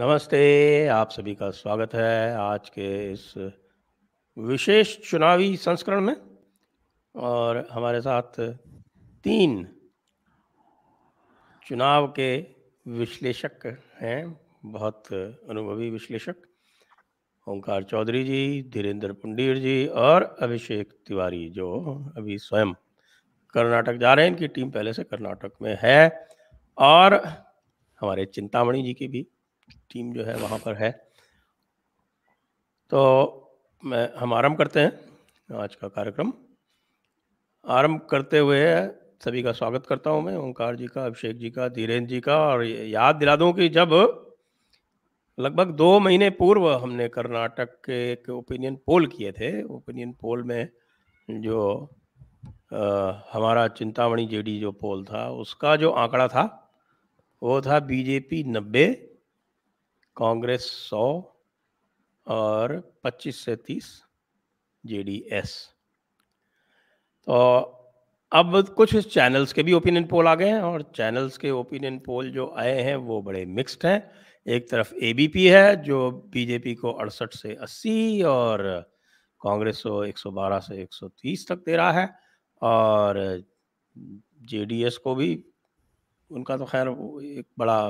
नमस्ते आप सभी का स्वागत है आज के इस विशेष चुनावी संस्करण में और हमारे साथ तीन चुनाव के विश्लेषक हैं बहुत अनुभवी विश्लेषक ओंकार चौधरी जी धीरेन्द्र पुंडीर जी और अभिषेक तिवारी जो अभी स्वयं कर्नाटक जा रहे हैं इनकी टीम पहले से कर्नाटक में है और हमारे चिंतामणि जी की भी टीम जो है वहाँ पर है तो मैं हम आरंभ करते हैं आज का कार्यक्रम आरंभ करते हुए सभी का स्वागत करता हूं मैं ओंकार जी का अभिषेक जी का धीरेन्द्र जी का और याद दिला दूं कि जब लगभग दो महीने पूर्व हमने कर्नाटक के एक ओपिनियन पोल किए थे ओपिनियन पोल में जो आ, हमारा चिंतामणि जेडी जो पोल था उसका जो आंकड़ा था वो था बीजेपी नब्बे कांग्रेस 100 और 25 से 30 जेडीएस तो अब कुछ चैनल्स के भी ओपिनियन पोल आ गए हैं और चैनल्स के ओपिनियन पोल जो आए हैं वो बड़े मिक्स्ड हैं एक तरफ एबीपी है जो बीजेपी को अड़सठ से 80 और कांग्रेस को 112 से 130 तक दे रहा है और जेडीएस को भी उनका तो खैर एक बड़ा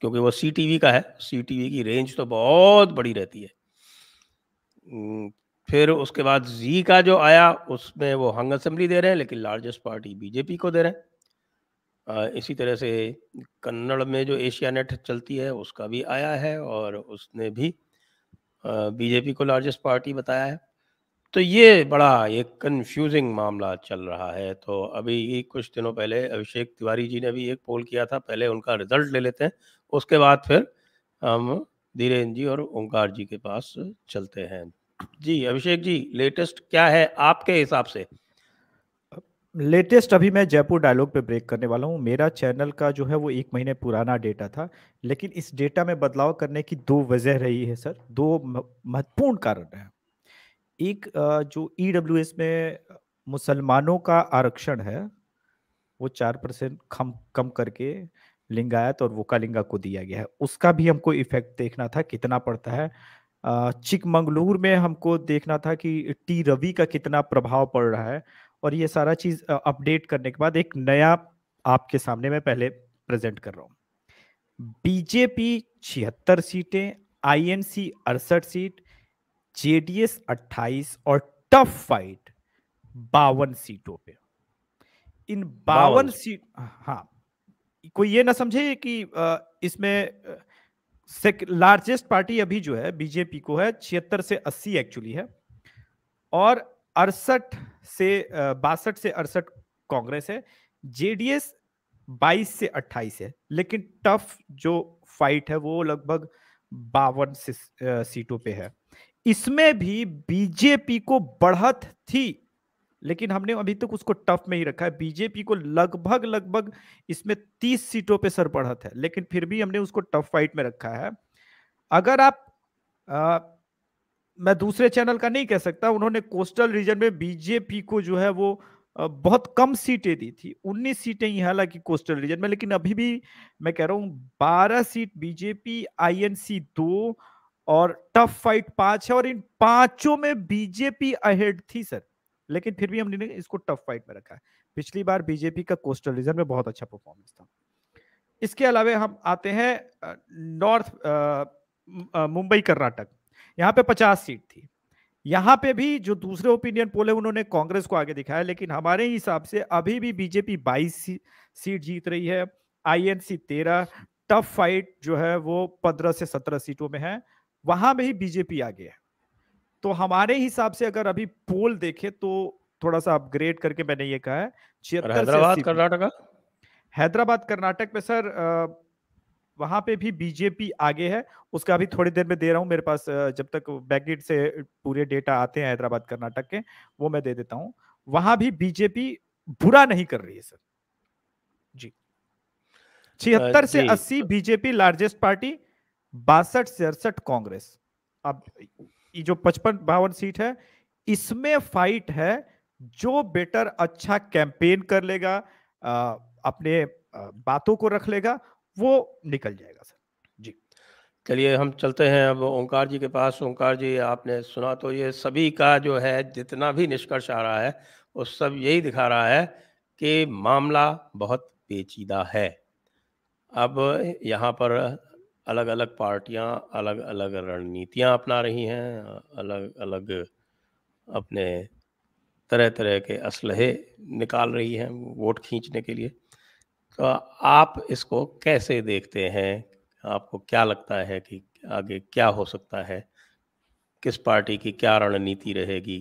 क्योंकि वो सी टी वी का है सी टी वी की रेंज तो बहुत बड़ी रहती है फिर उसके बाद जी का जो आया उसमें वो हंग असेंबली दे रहे हैं लेकिन लार्जेस्ट पार्टी बीजेपी को दे रहे हैं इसी तरह से कन्नड़ में जो एशिया नेट चलती है उसका भी आया है और उसने भी बीजेपी को लार्जेस्ट पार्टी बताया है तो ये बड़ा एक कंफ्यूजिंग मामला चल रहा है तो अभी कुछ दिनों पहले अभिषेक तिवारी जी ने भी एक पोल किया था पहले उनका रिजल्ट ले लेते हैं उसके बाद फिर हम धीरेन्द्र जी और ओंकार जी के पास चलते हैं जी अभिषेक जी लेटेस्ट क्या है आपके हिसाब से लेटेस्ट अभी मैं जयपुर डायलॉग पे ब्रेक करने वाला हूँ मेरा चैनल का जो है वो एक महीने पुराना डेटा था लेकिन इस डेटा में बदलाव करने की दो वजह रही है सर दो महत्वपूर्ण कारण है एक जो ई e में मुसलमानों का आरक्षण है वो चार परसेंट कम कम करके लिंगायत तो और वोकालिंगा को दिया गया है उसका भी हमको इफेक्ट देखना था कितना पड़ता है चिकमंगलूर में हमको देखना था कि टी रवि का कितना प्रभाव पड़ रहा है और ये सारा चीज अपडेट करने के बाद एक नया आपके सामने मैं पहले प्रेजेंट कर रहा हूँ बीजेपी छिहत्तर सीटें आईएनसी अड़सठ सीट जेडीएस 28 और टफ फाइट बावन सीटों पे इन बावन सीट हाँ कोई ये ना समझे कि इसमें लार्जेस्ट पार्टी अभी जो है बीजेपी को है छिहत्तर से अस्सी एक्चुअली है और अड़सठ से बासठ से अड़सठ कांग्रेस है जेडीएस 22 से 28 है लेकिन टफ जो फाइट है वो लगभग बावन सीटों पे है इसमें भी बीजेपी को बढ़त थी लेकिन हमने अभी तक उसको टफ में ही रखा है बीजेपी को लगभग लगभग इसमें तीस सीटों पे सर पढ़त है लेकिन फिर भी हमने उसको टफ फाइट में रखा है अगर आप आ, मैं दूसरे चैनल का नहीं कह सकता उन्होंने कोस्टल रीजन में बीजेपी को जो है वो बहुत कम सीटें दी थी 19 सीटें ही हालांकि कोस्टल रीजन में लेकिन अभी भी मैं कह रहा हूँ 12 सीट बीजेपी आईएनसी दो और टफ फाइट पांच है और इन पांचों में बीजेपी अहेड थी सर लेकिन फिर भी हमने इसको टफ फाइट में रखा है पिछली बार बीजेपी का कोस्टल रीजन में बहुत अच्छा परफॉर्मेंस था इसके अलावा हम आते हैं नॉर्थ मुंबई कर्नाटक यहाँ पे पचास सीट थी यहाँ पे भी जो दूसरे ओपिनियन पोल है उन्होंने कांग्रेस को आगे दिखाया लेकिन हमारे हिसाब से अभी भी बीजेपी 22 सीट जीत रही है आईएनसी 13 टफ फाइट जो है वो 15 से 17 सीटों में है वहां में ही बीजेपी आगे है तो हमारे हिसाब से अगर अभी पोल देखे तो थोड़ा सा अपग्रेड करके मैंने ये कहा है हैदराबाद कर्नाटक हैदराबाद कर्नाटक में सर वहां पे भी बीजेपी आगे है उसका अभी थोड़ी देर में दे रहा हूँ मेरे पास जब तक बैकेट से पूरे डेटा आते हैं हैदराबाद कर्नाटक के वो मैं दे देता हूँ वहां भी बीजेपी बुरा नहीं कर रही है सर जी छिहत्तर से अस्सी बीजेपी लार्जेस्ट पार्टी बासठ से अड़सठ कांग्रेस अब ये जो पचपन बावन सीट है इसमें फाइट है जो बेटर अच्छा कैंपेन कर लेगा आ, अपने बातों को रख लेगा वो निकल जाएगा सर जी चलिए हम चलते हैं अब ओंकार जी के पास ओंकार जी आपने सुना तो ये सभी का जो है जितना भी निष्कर्ष आ रहा है वो सब यही दिखा रहा है कि मामला बहुत पेचीदा है अब यहाँ पर अलग अलग पार्टियां अलग अलग रणनीतियां अपना रही हैं अलग अलग अपने तरह तरह के असलहे निकाल रही हैं वोट खींचने के लिए तो आप इसको कैसे देखते हैं आपको क्या लगता है कि आगे क्या हो सकता है किस पार्टी की क्या रणनीति रहेगी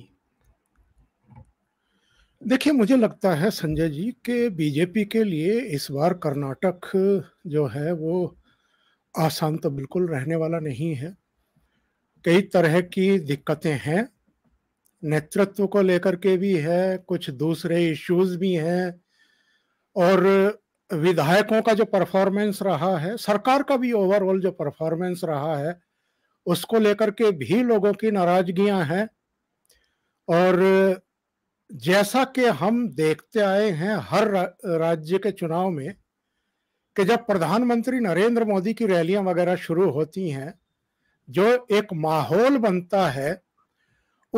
देखिए मुझे लगता है संजय जी के बीजेपी के लिए इस बार कर्नाटक जो है वो आसान तो बिल्कुल रहने वाला नहीं है कई तरह की दिक्कतें हैं नेतृत्व को लेकर के भी है कुछ दूसरे इश्यूज भी हैं और विधायकों का जो परफॉर्मेंस रहा है सरकार का भी ओवरऑल जो परफॉर्मेंस रहा है उसको लेकर के भी लोगों की नाराजगियां हैं और जैसा कि हम देखते आए हैं हर राज्य के चुनाव में कि जब प्रधानमंत्री नरेंद्र मोदी की रैलियां वगैरह शुरू होती हैं जो एक माहौल बनता है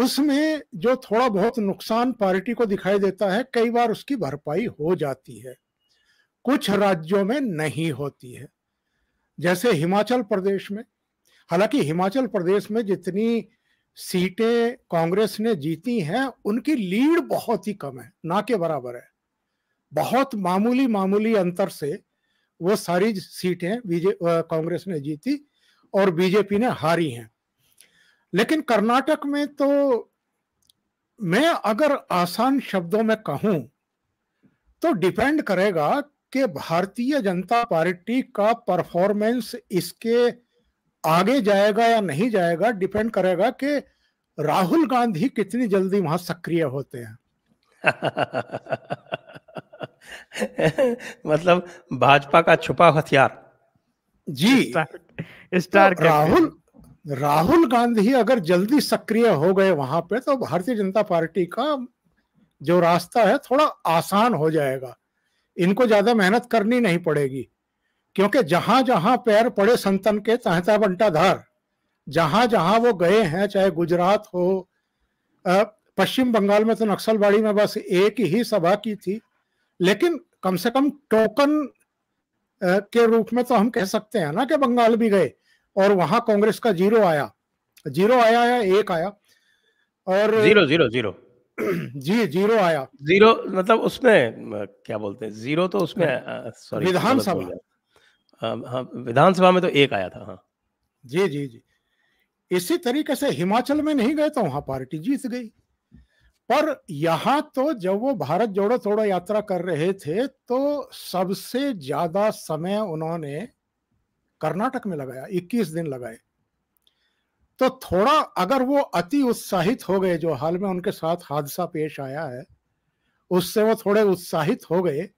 उसमें जो थोड़ा बहुत नुकसान पार्टी को दिखाई देता है कई बार उसकी भरपाई हो जाती है कुछ राज्यों में नहीं होती है जैसे हिमाचल प्रदेश में हालांकि हिमाचल प्रदेश में जितनी सीटें कांग्रेस ने जीती हैं उनकी लीड बहुत ही कम है ना के बराबर है बहुत मामूली मामूली अंतर से वो सारी सीटें बीजे कांग्रेस ने जीती और बीजेपी ने हारी हैं लेकिन कर्नाटक में तो मैं अगर आसान शब्दों में कहूं तो डिपेंड करेगा कि भारतीय जनता पार्टी का परफॉर्मेंस इसके आगे जाएगा या नहीं जाएगा डिपेंड करेगा कि राहुल गांधी कितनी जल्दी वहां सक्रिय होते हैं मतलब भाजपा का छुपा हथियार जी स्टार, तो राहुल राहुल गांधी अगर जल्दी सक्रिय हो गए वहां पे तो भारतीय जनता पार्टी का जो रास्ता है थोड़ा आसान हो जाएगा इनको ज्यादा मेहनत करनी नहीं पड़ेगी क्योंकि जहां जहां पैर पड़े संतन के तहता बंटा धार जहां जहां वो गए हैं चाहे गुजरात हो पश्चिम बंगाल में तो नक्सलबाड़ी में बस एक ही सभा की थी लेकिन कम से कम टोकन के रूप में तो हम कह सकते हैं ना कि बंगाल भी गए और वहां कांग्रेस का जीरो आया जीरो आया या एक आया और जीरो जीरो जीरो जी जीरो आया जीरो मतलब उसमें क्या बोलते हैं जीरो तो उसमें सॉरी हाँ। विधानसभा हाँ विधानसभा में तो एक आया था हाँ जी जी जी इसी तरीके से हिमाचल में नहीं गए तो वहां पार्टी जीत गई पर यहां तो जब वो भारत जोड़ो थोड़ा यात्रा कर रहे थे तो सबसे ज्यादा समय उन्होंने कर्नाटक में लगाया 21 दिन लगाए तो थोड़ा अगर वो अति उत्साहित हो गए जो हाल में उनके साथ हादसा पेश आया है उससे वो थोड़े उत्साहित हो गए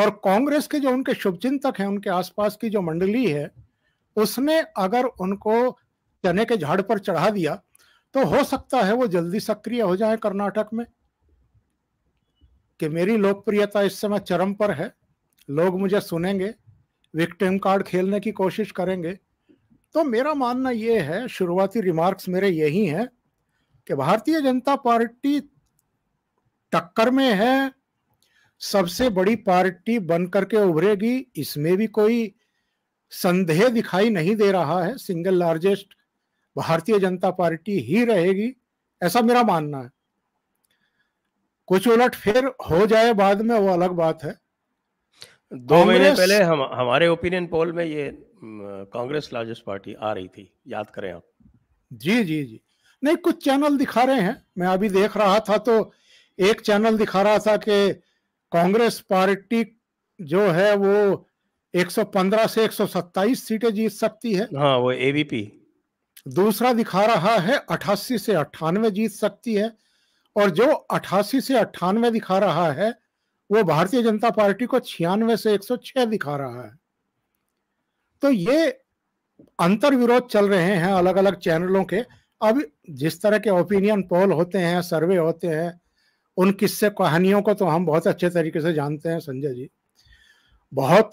और कांग्रेस के जो उनके शुभचिंतक हैं उनके आसपास की जो मंडली है उसने अगर उनको चने के झाड़ पर चढ़ा दिया तो हो सकता है वो जल्दी सक्रिय हो जाए कर्नाटक में कि मेरी लोकप्रियता इस समय चरम पर है लोग मुझे सुनेंगे विक्टिम कार्ड खेलने की कोशिश करेंगे तो मेरा मानना ये है शुरुआती रिमार्क्स मेरे यही हैं कि भारतीय जनता पार्टी टक्कर में है सबसे बड़ी पार्टी बन करके उभरेगी इसमें भी कोई संदेह दिखाई नहीं दे रहा है सिंगल लार्जेस्ट भारतीय जनता पार्टी ही रहेगी ऐसा मेरा मानना है कुछ उलट फिर हो जाए बाद में वो अलग बात है दो महीने पहले हम हमारे ओपिनियन पोल में ये कांग्रेस लार्जेस्ट पार्टी आ रही थी याद करें आप जी जी जी नहीं कुछ चैनल दिखा रहे हैं मैं अभी देख रहा था तो एक चैनल दिखा रहा था कि कांग्रेस पार्टी जो है वो 115 से 127 सीटें जीत सकती है हाँ वो एबीपी दूसरा दिखा रहा है अठासी से अट्ठानवे जीत सकती है और जो अठासी से अट्ठानवे दिखा रहा है वो भारतीय जनता पार्टी को छियानवे से 106 दिखा रहा है तो ये अंतर विरोध चल रहे हैं अलग अलग चैनलों के अब जिस तरह के ओपिनियन पोल होते हैं सर्वे होते हैं उन किस्से कहानियों को तो हम बहुत अच्छे तरीके से जानते हैं संजय जी बहुत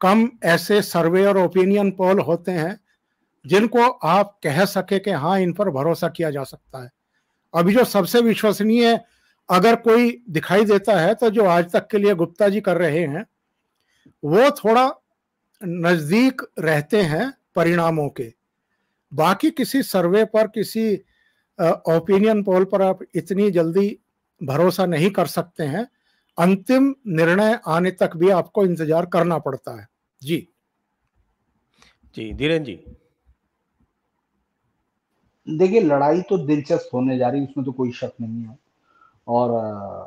कम ऐसे सर्वे और ओपिनियन पोल होते हैं जिनको आप कह सके कि हाँ इन पर भरोसा किया जा सकता है अभी जो सबसे विश्वसनीय अगर कोई दिखाई देता है तो जो आज तक के लिए गुप्ता जी कर रहे हैं वो थोड़ा नज़दीक रहते हैं परिणामों के बाकी किसी सर्वे पर किसी ओपिनियन पोल पर आप इतनी जल्दी भरोसा नहीं कर सकते हैं अंतिम निर्णय आने तक भी आपको इंतजार करना पड़ता है जी जी धीरेन जी देखिए लड़ाई तो दिलचस्प होने जा रही है उसमें तो कोई शक नहीं है और आ,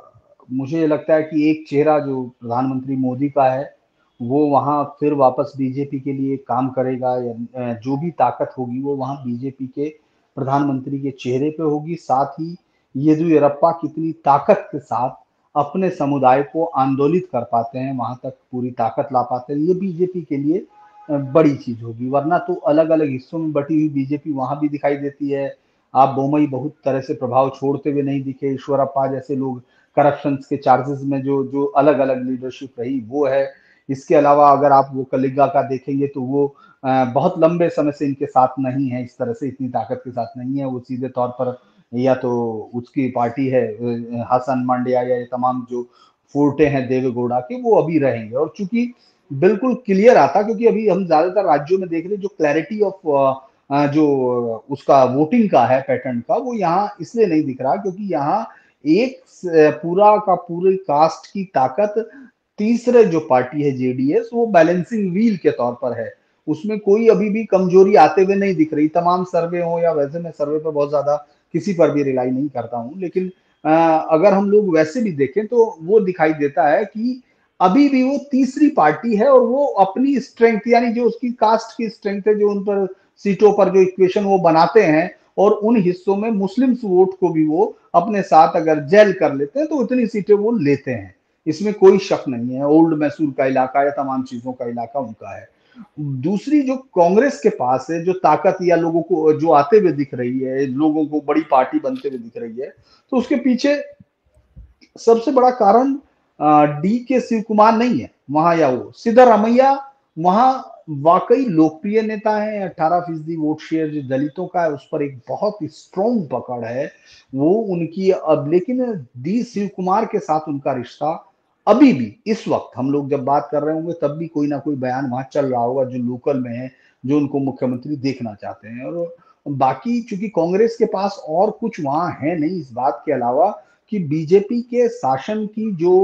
मुझे लगता है कि एक चेहरा जो प्रधानमंत्री मोदी का है वो वहाँ फिर वापस बीजेपी के लिए काम करेगा या जो भी ताकत होगी वो वहाँ बीजेपी के प्रधानमंत्री के चेहरे पे होगी साथ ही येदुरप्पा कितनी ताकत के साथ अपने समुदाय को आंदोलित कर पाते हैं वहाँ तक पूरी ताकत ला पाते हैं ये बीजेपी के लिए बड़ी चीज होगी वरना तो अलग अलग हिस्सों में बटी हुई बीजेपी वहां भी दिखाई देती है आप बोमई बहुत तरह से प्रभाव छोड़ते हुए नहीं दिखे ईश्वरप्पा जैसे लोग करप्शन के चार्जेस में जो जो अलग अलग लीडरशिप रही वो है इसके अलावा अगर आप वो कलिगा का देखेंगे तो वो बहुत लंबे समय से इनके साथ नहीं है इस तरह से इतनी ताकत के साथ नहीं है वो सीधे तौर पर या तो उसकी पार्टी है हसन मांडिया या ये तमाम जो फोर्टे हैं देवेगौड़ा के वो अभी रहेंगे और चूंकि बिल्कुल क्लियर आता क्योंकि अभी हम ज्यादातर राज्यों में देख रहे हैं जो क्लैरिटी ऑफ uh, uh, जो uh, उसका वोटिंग का है पैटर्न का वो यहाँ इसलिए नहीं दिख रहा क्योंकि यहाँ एक पूरा का पूरे कास्ट की ताकत तीसरे जो पार्टी है जेडीएस वो बैलेंसिंग व्हील के तौर पर है उसमें कोई अभी भी कमजोरी आते हुए नहीं दिख रही तमाम सर्वे हो या वैसे मैं सर्वे पर बहुत ज्यादा किसी पर भी रिलाई नहीं करता हूं लेकिन अगर हम लोग वैसे भी देखें तो वो दिखाई देता है कि अभी भी वो तीसरी पार्टी है और वो अपनी स्ट्रेंथ यानी जो उसकी कास्ट की स्ट्रेंथ है जो उन पर सीटों पर जो इक्वेशन वो बनाते हैं और उन हिस्सों में मुस्लिम वोट को भी वो अपने साथ अगर जेल कर लेते हैं तो उतनी सीटें वो लेते हैं इसमें कोई शक नहीं है ओल्ड मैसूर का इलाका या तमाम चीजों का इलाका उनका है दूसरी जो कांग्रेस के पास है जो ताकत या लोगों को जो आते हुए दिख रही है लोगों को बड़ी पार्टी बनते हुए दिख रही है तो उसके पीछे सबसे बड़ा कारण डी के शिव कुमार नहीं है वहां या वो रमैया वहां वाकई लोकप्रिय नेता है अट्ठारह फीसदी वोट शेयर जो दलितों का है उस पर एक बहुत ही स्ट्रॉन्ग पकड़ है वो उनकी अब लेकिन डी शिव कुमार के साथ उनका रिश्ता अभी भी इस वक्त हम लोग जब बात कर रहे होंगे तब भी कोई ना कोई बयान वहां चल रहा होगा जो लोकल में है जो उनको मुख्यमंत्री देखना चाहते हैं और बाकी चूंकि कांग्रेस के पास और कुछ वहां है नहीं इस बात के अलावा कि बीजेपी के शासन की जो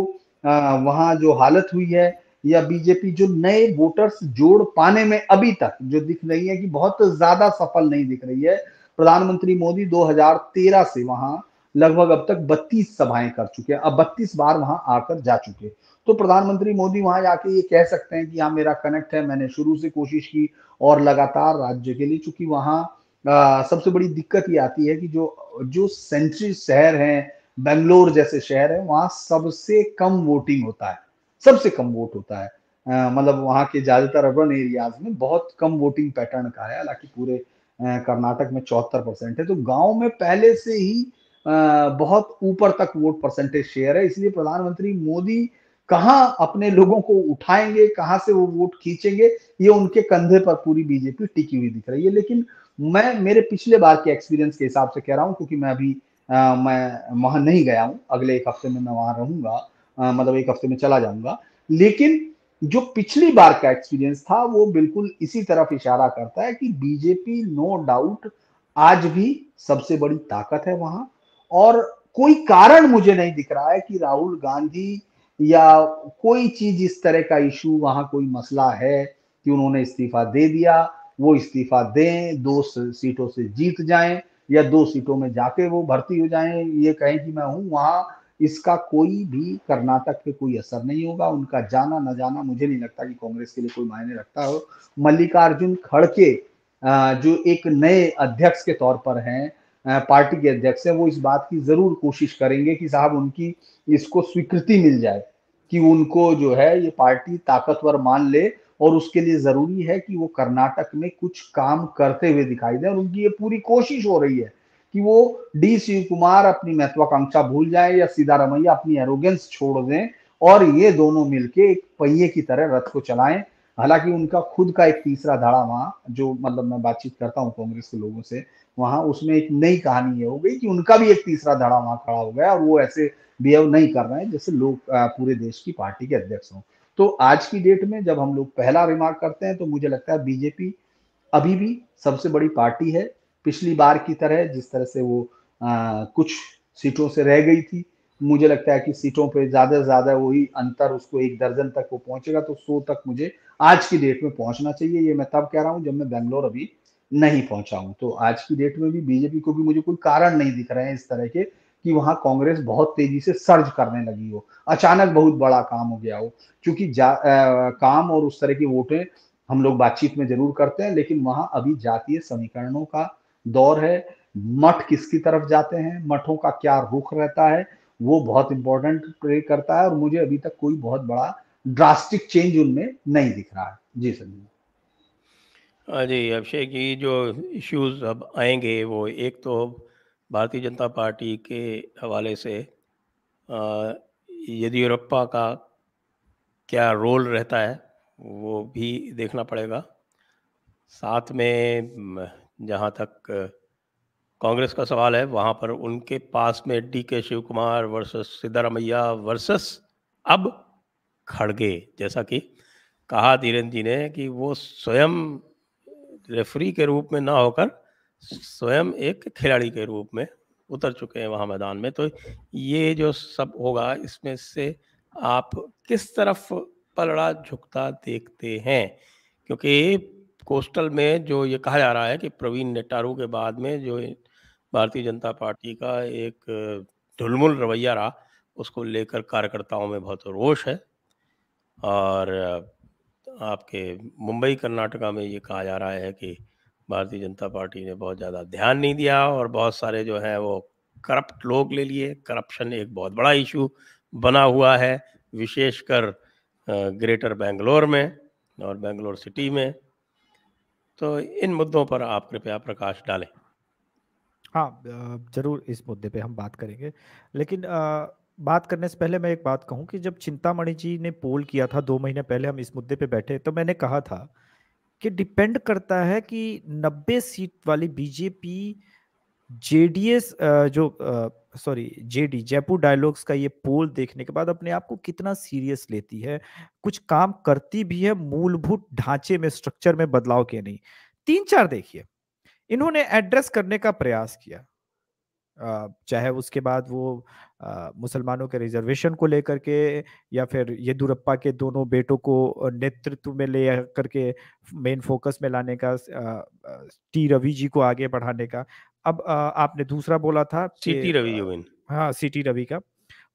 वहां जो हालत हुई है या बीजेपी जो नए वोटर्स जोड़ पाने में अभी तक जो दिख रही है कि बहुत ज्यादा सफल नहीं दिख रही है प्रधानमंत्री मोदी 2013 से वहां लगभग अब तक 32 सभाएं कर चुके हैं अब 32 बार वहां आकर जा चुके हैं तो प्रधानमंत्री मोदी वहां जाके ये कह सकते हैं कि हाँ मेरा कनेक्ट है मैंने शुरू से कोशिश की और लगातार राज्य के लिए चूंकि वहां आ, सबसे बड़ी दिक्कत ये आती है कि जो जो सेंट्री शहर हैं बेंगलोर जैसे शहर है वहां सबसे कम वोटिंग होता है सबसे कम वोट होता है मतलब वहां के ज़्यादातर अर्बन एरियाज में बहुत कम वोटिंग पैटर्न का है हालांकि पूरे कर्नाटक में चौहत्तर परसेंट है तो गांव में पहले से ही बहुत ऊपर तक वोट परसेंटेज शेयर है इसलिए प्रधानमंत्री मोदी कहाँ अपने लोगों को उठाएंगे कहाँ से वो वोट खींचेंगे ये उनके कंधे पर पूरी बीजेपी टिकी हुई दिख रही है लेकिन मैं मेरे पिछले बार के एक्सपीरियंस के हिसाब से कह रहा हूँ क्योंकि मैं अभी मैं वहां नहीं गया हूं अगले एक हफ्ते में मैं वहां रहूंगा मतलब एक हफ्ते में चला जाऊंगा लेकिन जो पिछली बार का एक्सपीरियंस था वो बिल्कुल इसी तरफ इशारा करता है कि बीजेपी नो डाउट आज भी सबसे बड़ी ताकत है वहां और कोई कारण मुझे नहीं दिख रहा है कि राहुल गांधी या कोई चीज इस तरह का इशू वहां कोई मसला है कि उन्होंने इस्तीफा दे दिया वो इस्तीफा दें दो सीटों से जीत जाएं या दो सीटों में जाके वो भर्ती हो जाए ये कहें कि मैं हूं वहां इसका कोई भी कर्नाटक पे कोई असर नहीं होगा उनका जाना ना जाना मुझे नहीं लगता कि कांग्रेस के लिए कोई मायने रखता हो मल्लिकार्जुन खड़के जो एक नए अध्यक्ष के तौर पर हैं पार्टी के अध्यक्ष हैं वो इस बात की जरूर कोशिश करेंगे कि साहब उनकी इसको स्वीकृति मिल जाए कि उनको जो है ये पार्टी ताकतवर मान ले और उसके लिए जरूरी है कि वो कर्नाटक में कुछ काम करते हुए दिखाई दे और उनकी ये पूरी कोशिश हो रही है कि वो डी शिव कुमार अपनी महत्वाकांक्षा भूल जाए या सीतारमैया अपनी एरोगेंस छोड़ दें और ये दोनों मिलके एक पहिए की तरह रथ को चलाएं हालांकि उनका खुद का एक तीसरा धड़ा वहां जो मतलब मैं बातचीत करता हूँ कांग्रेस के लोगों से वहां उसमें एक नई कहानी ये हो गई कि उनका भी एक तीसरा धड़ा वहां खड़ा हो गया और वो ऐसे बिहेव नहीं कर रहे हैं जैसे लोग पूरे देश की पार्टी के अध्यक्ष हों तो आज की डेट में जब हम लोग पहला रिमार्क करते हैं तो मुझे लगता है बीजेपी अभी भी सबसे बड़ी पार्टी है पिछली बार की तरह जिस तरह से वो आ, कुछ सीटों से रह गई थी मुझे लगता है कि सीटों पे ज्यादा से ज्यादा वही अंतर उसको एक दर्जन तक वो पहुंचेगा तो सो तक मुझे आज की डेट में पहुंचना चाहिए ये मैं तब कह रहा हूं जब मैं बेंगलोर अभी नहीं पहुंचा हूं तो आज की डेट में भी बीजेपी को भी मुझे कोई कारण नहीं दिख रहे हैं इस तरह के कि वहां कांग्रेस बहुत तेजी से सर्ज करने लगी हो अचानक बहुत बड़ा काम हो गया हो क्योंकि काम और उस तरह की वोटें हम लोग बातचीत में जरूर करते हैं लेकिन वहां अभी जातीय समीकरणों का दौर है मठ किसकी तरफ जाते हैं मठों का क्या रुख रहता है वो बहुत इंपॉर्टेंट प्ले करता है और मुझे अभी तक कोई बहुत बड़ा ड्रास्टिक चेंज उनमें नहीं दिख रहा है जी सर हाँ जी अभिषेक जी जो इश्यूज अब आएंगे वो एक तो भारतीय जनता पार्टी के हवाले से येदियुरप्पा का क्या रोल रहता है वो भी देखना पड़ेगा साथ में जहाँ तक कांग्रेस का सवाल है वहाँ पर उनके पास में D K Shiv Kumar versus Siddaramaiah versus अब खड़गे जैसा कि कहा धीरेन्द्र जी ने कि वो स्वयं रेफरी के रूप में ना होकर स्वयं एक खिलाड़ी के रूप में उतर चुके हैं वहाँ मैदान में तो ये जो सब होगा इसमें से आप किस तरफ पलड़ा झुकता देखते हैं क्योंकि कोस्टल में जो ये कहा जा रहा है कि प्रवीण नेटारू के बाद में जो भारतीय जनता पार्टी का एक ढुलमुल रवैया रहा उसको लेकर कार्यकर्ताओं में बहुत रोष है और आपके मुंबई कर्नाटका में ये कहा जा रहा है कि भारतीय जनता पार्टी ने बहुत ज़्यादा ध्यान नहीं दिया और बहुत सारे जो हैं वो करप्ट लोग ले लिए करप्शन एक बहुत बड़ा इशू बना हुआ है विशेषकर ग्रेटर बेंगलोर में और बेंगलोर सिटी में तो इन मुद्दों पर आप कृपया प्रकाश डालें हाँ जरूर इस मुद्दे पे हम बात करेंगे लेकिन आ, बात करने से पहले मैं एक बात कहूँ कि जब चिंतामणि जी ने पोल किया था दो महीने पहले हम इस मुद्दे पे बैठे तो मैंने कहा था कि डिपेंड करता है कि 90 सीट वाली बीजेपी जेडीएस जो सॉरी जेडी जयपुर डायलॉग्स का ये पोल देखने के बाद अपने आप को कितना सीरियस लेती है कुछ काम करती भी है मूलभूत ढांचे में स्ट्रक्चर में बदलाव के नहीं तीन चार देखिए इन्होंने एड्रेस करने का प्रयास किया चाहे उसके बाद वो मुसलमानों के रिजर्वेशन को लेकर के या फिर येदुरप्पा के दोनों बेटों को नेतृत्व में ले करके मेन फोकस में लाने का टी रवि जी को आगे बढ़ाने का अब आपने दूसरा बोला था सी टी रवि हाँ सी टी रवि का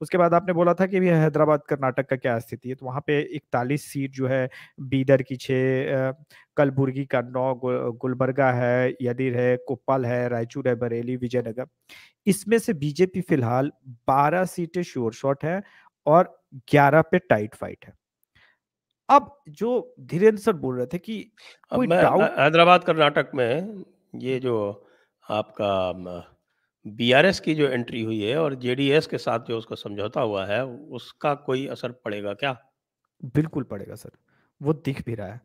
उसके बाद आपने बोला था कि भी हैदराबाद कर्नाटक का क्या स्थिति है तो वहाँ पे इकतालीस सीट जो है बीदर की छः कलबुर्गी का नौ गुलबर्गा है यदिर है कोप्पल है रायचूर है बरेली विजयनगर इसमें से बीजेपी फिलहाल बारह सीटें श्योर शॉट है और ग्यारह पे टाइट फाइट है अब जो धीरेन्द्र सर बोल रहे थे कि हैदराबाद कर्नाटक में ये जो आपका बीआरएस की जो एंट्री हुई है और जेडीएस के साथ जो उसका समझौता हुआ है उसका कोई असर पड़ेगा क्या बिल्कुल पड़ेगा सर वो दिख भी रहा है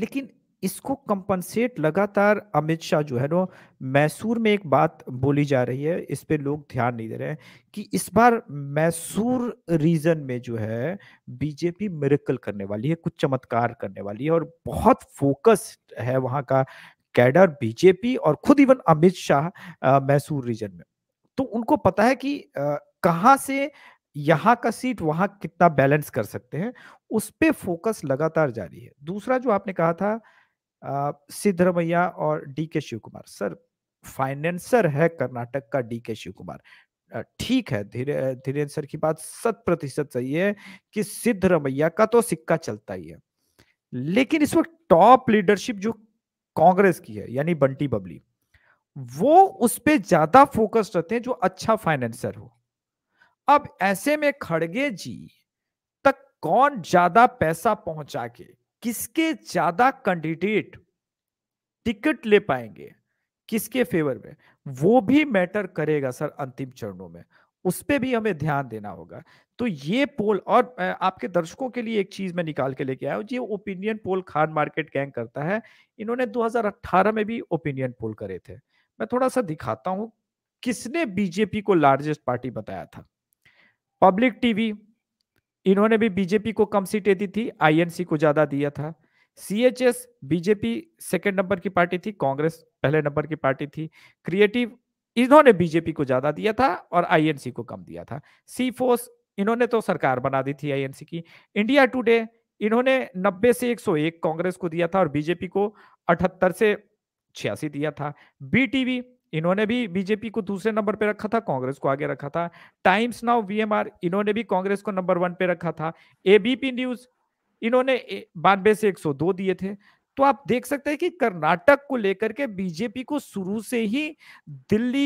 लेकिन इसको कंपनसेट लगातार अमित शाह जो है ना मैसूर में एक बात बोली जा रही है इस पर लोग ध्यान नहीं दे रहे हैं कि इस बार मैसूर रीजन में जो है बीजेपी मेरेकल करने वाली है कुछ चमत्कार करने वाली है और बहुत फोकस है वहाँ का कैडर बीजेपी और खुद इवन अमित शाह मैसूर रीजन में तो उनको पता है कि कहाँ से यहाँ का सीट वहाँ कितना बैलेंस कर सकते हैं उस पर फोकस लगातार जारी है दूसरा जो आपने कहा था सिद्धरमैया और D K Shiv Kumar sir financer है कर्नाटक का डी के शिव कुमार ठीक है धीरे धीरेन्द्र सर की बात शत प्रतिशत सही है कि सिद्धरमैया का तो सिक्का चलता ही है लेकिन इस वक्त टॉप लीडरशिप जो कांग्रेस की है यानी बंटी बबली वो उस पर ज्यादा फोकस रहते हैं जो अच्छा फाइनेंसर हो अब ऐसे में खड़गे जी तक कौन ज्यादा पैसा पहुंचा के किसके ज्यादा कैंडिडेट टिकट ले पाएंगे किसके फेवर में वो भी मैटर करेगा सर अंतिम चरणों में उस पर भी हमें ध्यान देना होगा तो ये पोल और आपके दर्शकों के लिए एक चीज मैं निकाल के लेके आया हूँ ये opinion poll Khan market gang करता है इन्होंने 2018 में भी ओपिनियन पोल करे थे मैं थोड़ा सा दिखाता हूं किसने बीजेपी को लार्जेस्ट पार्टी बताया था पब्लिक टीवी इन्होंने भी बीजेपी को कम सीटें दी थी आईएनसी को ज्यादा दिया था सीएचएस बीजेपी सेकेंड नंबर की पार्टी थी कांग्रेस पहले नंबर की पार्टी थी क्रिएटिव इन्होंने बीजेपी को ज्यादा दिया था और आईएनसी को कम दिया था फोर्स इन्होंने तो सरकार बना दी थी आईएनसी की इंडिया टुडे इन्होंने 90 से 101 कांग्रेस को दिया था और बीजेपी को 78 से छियासी दिया था बीटीवी इन्होंने भी बीजेपी को दूसरे नंबर पे रखा था कांग्रेस को आगे रखा था टाइम्स नाउ वीएमआर इन्होंने भी कांग्रेस को नंबर वन पे रखा था एबीपी न्यूज इन्होंने बानवे से 102 दिए थे तो आप देख सकते हैं कि कर्नाटक को लेकर के बीजेपी को शुरू से ही दिल्ली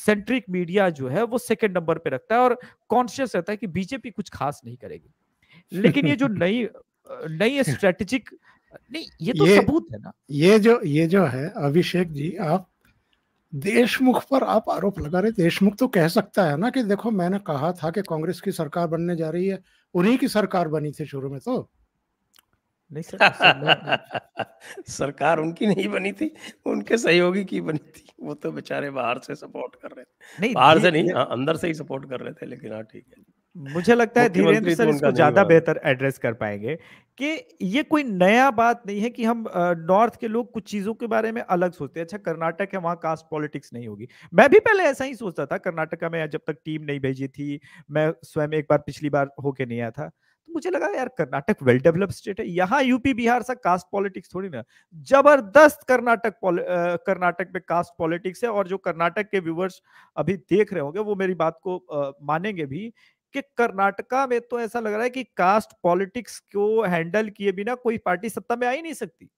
सेंट्रिक मीडिया जो है वो सेकेंड नंबर पे रखता है और कॉन्शियस रहता है कि बीजेपी कुछ खास नहीं करेगी लेकिन ये जो नई नई स्ट्रेटेजिक नहीं ये तो ये, सबूत है ना ये जो ये जो है अभिषेक जी आप देशमुख पर आप आरोप लगा रहे देशमुख तो कह सकता है ना कि देखो मैंने कहा था कि कांग्रेस की सरकार बनने जा रही है उन्हीं की सरकार बनी थी शुरू में तो नहीं सर सरकार उनकी नहीं बनी थी उनके सहयोगी की बनी थी वो तो बेचारे बाहर से सपोर्ट कर रहे थे नहीं बाहर से नहीं आ, हाँ, अंदर से ही सपोर्ट कर रहे थे लेकिन हाँ ठीक है मुझे लगता है धीरेन्द्र तो सर इसको ज्यादा बेहतर एड्रेस कर पाएंगे कि ये कोई नया बात नहीं है कि हम नॉर्थ के लोग कुछ चीजों के बारे में अलग सोचते हैं अच्छा कर्नाटक है वहां कास्ट पॉलिटिक्स नहीं होगी मैं भी पहले ऐसा ही सोचता था कर्नाटका में जब तक टीम नहीं भेजी थी मैं स्वयं एक बार पिछली बार होके नहीं आया था तो मुझे लगा यार कर्नाटक वेल डेवलप स्टेट है यहाँ यूपी बिहार सा कास्ट पॉलिटिक्स थोड़ी ना जबरदस्त कर्नाटक कर्नाटक में कास्ट पॉलिटिक्स है और जो कर्नाटक के व्यूवर्स अभी देख रहे होंगे वो मेरी बात को आ, मानेंगे भी कि कर्नाटका में तो ऐसा लग रहा है कि कास्ट पॉलिटिक्स को हैंडल किए बिना कोई पार्टी सत्ता में आ ही नहीं सकती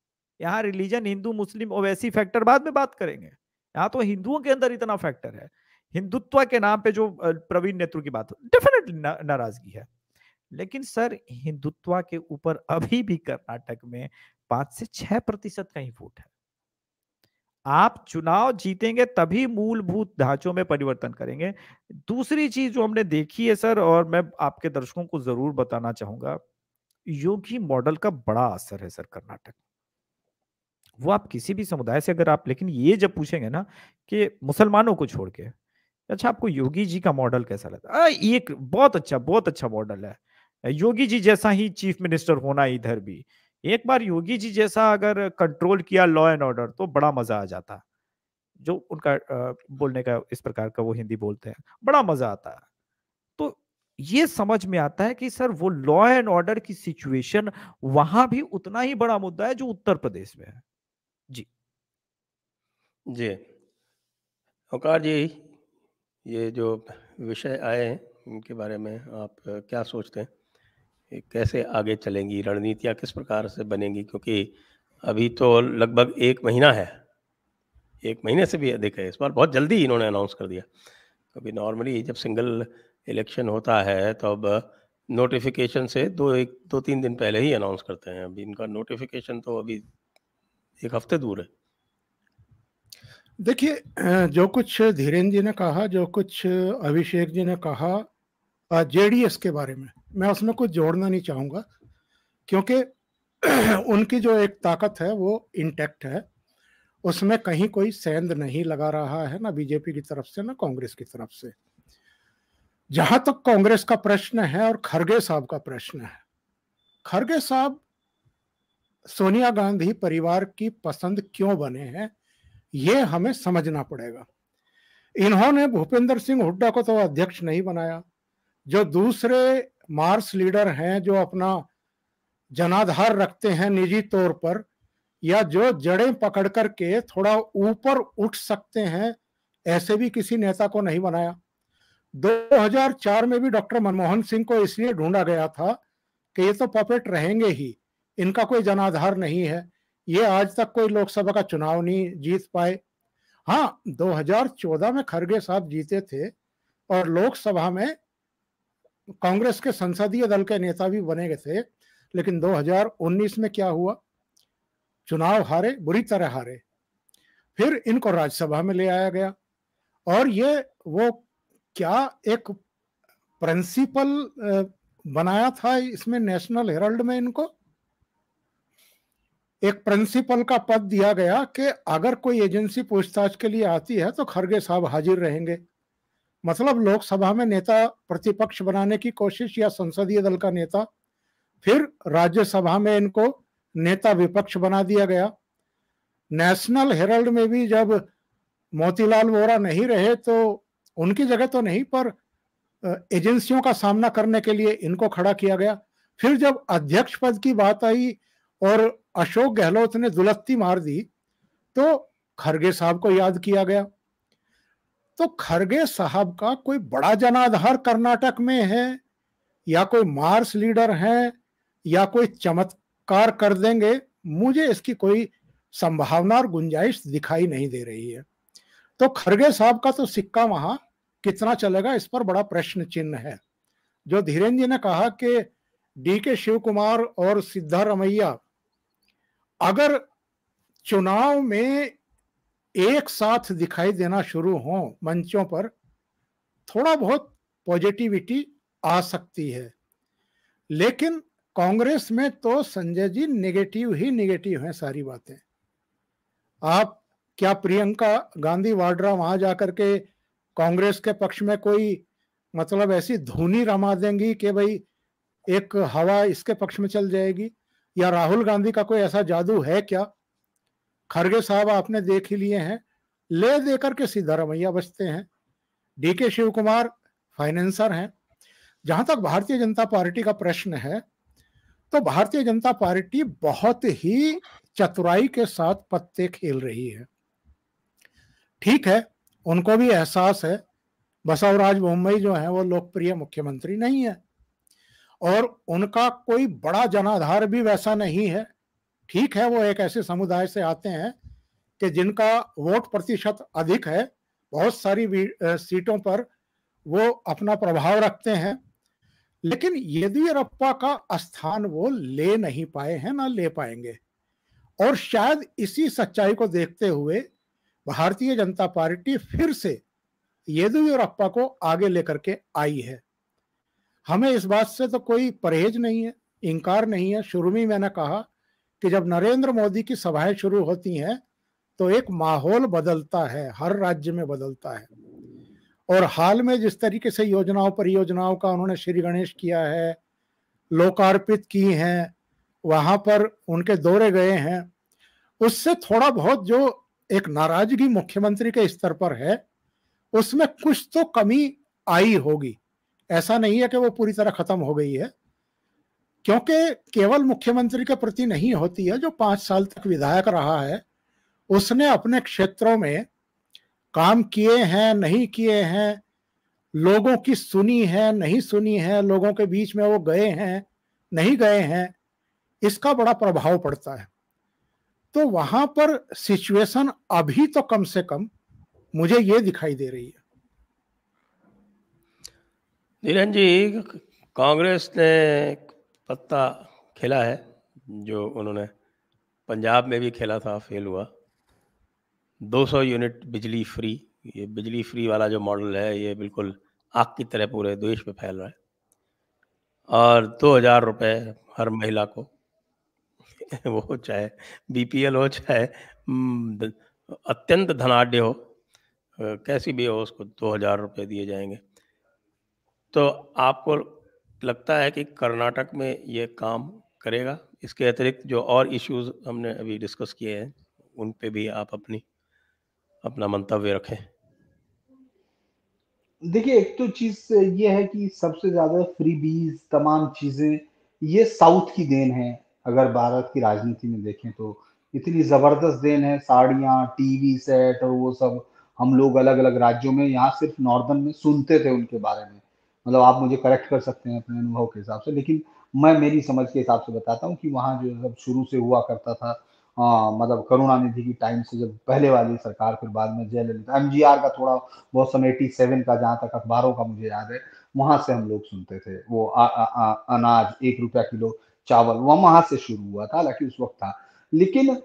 यहाँ रिलीजन हिंदू मुस्लिम और वैसी फैक्टर बाद में बात करेंगे यहाँ तो हिंदुओं के अंदर इतना फैक्टर है हिंदुत्व के नाम पे जो प्रवीण नेत्र की बात डेफिनेटली नाराजगी है लेकिन सर हिंदुत्व के ऊपर अभी भी कर्नाटक में पांच से छह प्रतिशत का ही वोट है आप चुनाव जीतेंगे तभी मूलभूत ढांचों में परिवर्तन करेंगे दूसरी चीज जो हमने देखी है सर और मैं आपके दर्शकों को जरूर बताना चाहूंगा योगी मॉडल का बड़ा असर है सर कर्नाटक वो आप किसी भी समुदाय से अगर आप लेकिन ये जब पूछेंगे ना कि मुसलमानों को छोड़ के अच्छा आपको योगी जी का मॉडल कैसा लगता है एक बहुत अच्छा बहुत अच्छा मॉडल है योगी जी जैसा ही चीफ मिनिस्टर होना इधर भी एक बार योगी जी जैसा अगर कंट्रोल किया लॉ एंड ऑर्डर तो बड़ा मजा आ जाता जो उनका बोलने का इस प्रकार का वो हिंदी बोलते हैं बड़ा मजा आता है तो ये समझ में आता है कि सर वो लॉ एंड ऑर्डर की सिचुएशन वहां भी उतना ही बड़ा मुद्दा है जो उत्तर प्रदेश में है जी जी ओकार जी ये जो विषय आए हैं इनके बारे में आप क्या सोचते हैं कैसे आगे चलेंगी रणनीतियाँ किस प्रकार से बनेंगी क्योंकि अभी तो लगभग एक महीना है एक महीने से भी अधिक है इस बार बहुत जल्दी इन्होंने अनाउंस कर दिया क्योंकि नॉर्मली जब सिंगल इलेक्शन होता है तो अब नोटिफिकेशन से दो एक दो तीन दिन पहले ही अनाउंस करते हैं अभी इनका नोटिफिकेशन तो अभी एक हफ्ते दूर है देखिए जो कुछ धीरेन्द्र जी ने कहा जो कुछ अभिषेक जी ने कहा जेडीएस के बारे में मैं उसमें कुछ जोड़ना नहीं चाहूँगा क्योंकि उनकी जो एक ताकत है वो इंटैक्ट है उसमें कहीं कोई सेंध नहीं लगा रहा है ना बीजेपी की तरफ से ना कांग्रेस की तरफ से जहां तक कांग्रेस का प्रश्न है और खरगे साहब का प्रश्न है खरगे साहब सोनिया गांधी परिवार की पसंद क्यों बने हैं ये हमें समझना पड़ेगा इन्होंने भूपेंद्र सिंह हुड्डा को तो अध्यक्ष नहीं बनाया जो दूसरे मार्स लीडर हैं जो अपना जनाधार रखते हैं निजी तौर पर या जो जड़ें पकड़ कर के थोड़ा ऊपर उठ सकते हैं ऐसे भी किसी नेता को नहीं बनाया 2004 में भी डॉक्टर मनमोहन सिंह को इसलिए ढूंढा गया था कि ये तो पपेट रहेंगे ही इनका कोई जनाधार नहीं है ये आज तक कोई लोकसभा का चुनाव नहीं जीत पाए हाँ 2014 में खरगे साहब जीते थे और लोकसभा में कांग्रेस के संसदीय दल के नेता भी बने गए थे लेकिन 2019 में क्या हुआ चुनाव हारे बुरी तरह हारे फिर इनको राज्यसभा में ले आया गया और ये वो क्या एक प्रिंसिपल बनाया था इसमें नेशनल हेराल्ड में इनको एक प्रिंसिपल का पद दिया गया कि अगर कोई एजेंसी पूछताछ के लिए आती है तो खरगे साहब हाजिर रहेंगे मतलब लोकसभा में नेता प्रतिपक्ष बनाने की कोशिश या संसदीय दल का नेता फिर राज्यसभा में इनको नेता विपक्ष बना दिया गया नेशनल हेराल्ड में भी जब मोतीलाल वोरा नहीं रहे तो उनकी जगह तो नहीं पर एजेंसियों का सामना करने के लिए इनको खड़ा किया गया फिर जब अध्यक्ष पद की बात आई और अशोक गहलोत ने दुलस्ती मार दी तो खरगे साहब को याद किया गया तो खरगे साहब का कोई बड़ा जनाधार कर्नाटक में है या कोई मार्स लीडर है या कोई चमत्कार कर देंगे मुझे इसकी कोई संभावना और गुंजाइश दिखाई नहीं दे रही है तो खरगे साहब का तो सिक्का वहां कितना चलेगा इस पर बड़ा प्रश्न चिन्ह है जो धीरेन्द्र जी ने कहा कि डी के शिव कुमार और सिद्धारमैया अगर चुनाव में एक साथ दिखाई देना शुरू हो मंचों पर थोड़ा बहुत पॉजिटिविटी आ सकती है लेकिन कांग्रेस में तो संजय जी नेगेटिव ही नेगेटिव हैं सारी बातें आप क्या प्रियंका गांधी वाड्रा वहां जाकर के कांग्रेस के पक्ष में कोई मतलब ऐसी धुनी रमा देंगी कि भाई एक हवा इसके पक्ष में चल जाएगी या राहुल गांधी का कोई ऐसा जादू है क्या खरगे साहब आपने देख ही लिए हैं ले के सीधा सिद्धारमैया बचते हैं D K Shiv Kumar financer हैं जहां तक भारतीय जनता पार्टी का प्रश्न है तो भारतीय जनता पार्टी बहुत ही चतुराई के साथ पत्ते खेल रही है ठीक है उनको भी एहसास है बसवराज मुंबई जो है वो लोकप्रिय मुख्यमंत्री नहीं है और उनका कोई बड़ा जनाधार भी वैसा नहीं है ठीक है वो एक ऐसे समुदाय से आते हैं कि जिनका वोट प्रतिशत अधिक है बहुत सारी सीटों पर वो अपना प्रभाव रखते हैं लेकिन येदियुरप्पा का स्थान वो ले नहीं पाए हैं ना ले पाएंगे और शायद इसी सच्चाई को देखते हुए भारतीय जनता पार्टी फिर से येदियुरप्पा को आगे लेकर के आई है हमें इस बात से तो कोई परहेज नहीं है इनकार नहीं है शुरू में मैंने कहा कि जब नरेंद्र मोदी की सभाएं शुरू होती हैं तो एक माहौल बदलता है हर राज्य में बदलता है और हाल में जिस तरीके से योजनाओं परियोजनाओं का उन्होंने श्री गणेश किया है लोकार्पित की हैं वहां पर उनके दौरे गए हैं उससे थोड़ा बहुत जो एक नाराजगी मुख्यमंत्री के स्तर पर है उसमें कुछ तो कमी आई होगी ऐसा नहीं है कि वो पूरी तरह खत्म हो गई है क्योंकि केवल मुख्यमंत्री के प्रति नहीं होती है जो पांच साल तक विधायक रहा है उसने अपने क्षेत्रों में काम किए हैं नहीं किए हैं लोगों की सुनी है नहीं सुनी है लोगों के बीच में वो गए हैं नहीं गए हैं इसका बड़ा प्रभाव पड़ता है तो वहां पर सिचुएशन अभी तो कम से कम मुझे ये दिखाई दे रही है निरंजी जी कांग्रेस ने पत्ता खेला है जो उन्होंने पंजाब में भी खेला था फेल हुआ 200 यूनिट बिजली फ्री ये बिजली फ्री वाला जो मॉडल है ये बिल्कुल आग की तरह पूरे देश में फैल रहा है और दो हज़ार रुपये हर महिला को वो चाहे एल हो चाहे हम्म, अत्यंत धनाढ़ हो कैसी भी हो उसको दो हज़ार रुपये दिए जाएंगे तो आपको लगता है कि कर्नाटक में ये काम करेगा इसके अतिरिक्त जो और इश्यूज हमने अभी डिस्कस किए हैं उन पे भी आप अपनी अपना मंतव्य रखें देखिए एक तो चीज ये है कि सबसे ज्यादा फ्री बीज तमाम चीजें ये साउथ की देन है अगर भारत की राजनीति में देखें तो इतनी जबरदस्त देन है साड़ियाँ टीवी सेट और वो सब हम लोग अलग अलग राज्यों में यहाँ सिर्फ नॉर्दर्न में सुनते थे उनके बारे में मतलब आप मुझे करेक्ट कर सकते हैं अपने अनुभव के हिसाब से लेकिन मैं मेरी समझ के हिसाब से बताता हूँ कि वहाँ जो सब शुरू से हुआ करता था आ, मतलब करुणानिधि की टाइम से जब पहले वाली सरकार फिर बाद में जयललिता एम का थोड़ा बहुत समय एटी सेवन का जहाँ तक अखबारों का मुझे याद है वहाँ से हम लोग सुनते थे वो आ, आ, आ, अनाज एक रुपया किलो चावल वहाँ से शुरू हुआ था हालांकि उस वक्त था लेकिन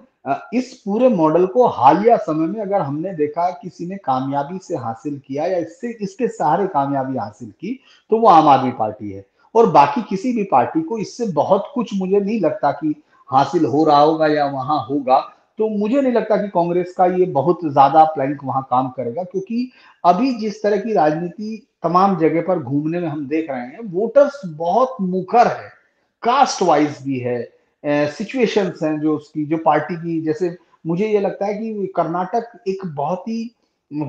इस पूरे मॉडल को हालिया समय में अगर हमने देखा किसी ने कामयाबी से हासिल किया या इससे इसके सहारे कामयाबी हासिल की तो वो आम आदमी पार्टी है और बाकी किसी भी पार्टी को इससे बहुत कुछ मुझे नहीं लगता कि हासिल हो रहा होगा या वहां होगा तो मुझे नहीं लगता कि कांग्रेस का ये बहुत ज्यादा प्लैंक वहां काम करेगा क्योंकि अभी जिस तरह की राजनीति तमाम जगह पर घूमने में हम देख रहे हैं वोटर्स बहुत मुखर है कास्ट वाइज भी है सिचुएशंस हैं जो उसकी जो पार्टी की जैसे मुझे ये लगता है कि कर्नाटक एक बहुत ही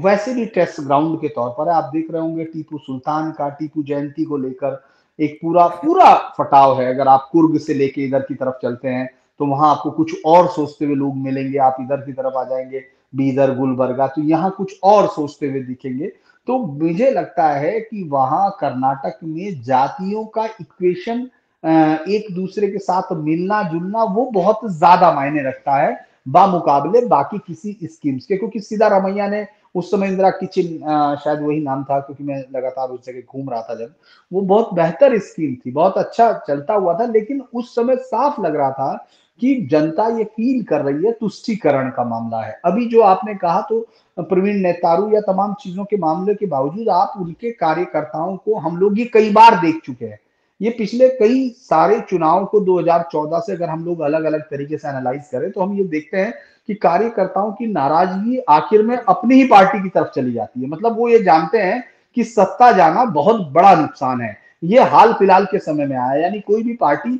वैसे भी टेस्ट ग्राउंड के तौर पर है आप देख रहे होंगे टीपू सुल्तान का टीपू जयंती को लेकर एक पूरा पूरा फटाव है अगर आप कुर्ग से लेके इधर की तरफ चलते हैं तो वहां आपको कुछ और सोचते हुए लोग मिलेंगे आप इधर की तरफ आ जाएंगे बीदर गुलबर्गा तो यहाँ कुछ और सोचते हुए दिखेंगे तो मुझे लगता है कि वहां कर्नाटक में जातियों का इक्वेशन एक दूसरे के साथ मिलना जुलना वो बहुत ज्यादा मायने रखता है बा मुकाबले बाकी किसी स्कीम्स के क्योंकि सीधा रमैया ने उस समय इंदिरा किचन शायद वही नाम था क्योंकि मैं लगातार उस जगह घूम रहा था जब वो बहुत बेहतर स्कीम थी बहुत अच्छा चलता हुआ था लेकिन उस समय साफ लग रहा था कि जनता ये फील कर रही है तुष्टिकरण का मामला है अभी जो आपने कहा तो प्रवीण नेतारू या तमाम चीजों के मामले के बावजूद आप उनके कार्यकर्ताओं को हम लोग ये कई बार देख चुके हैं ये पिछले कई सारे चुनाव को 2014 से अगर हम लोग अलग अलग तरीके से एनालाइज करें तो हम ये देखते हैं कि कार्यकर्ताओं की नाराजगी आखिर में अपनी ही पार्टी की तरफ चली जाती है मतलब वो ये जानते हैं कि सत्ता जाना बहुत बड़ा नुकसान है ये हाल फिलहाल के समय में आया यानी कोई भी पार्टी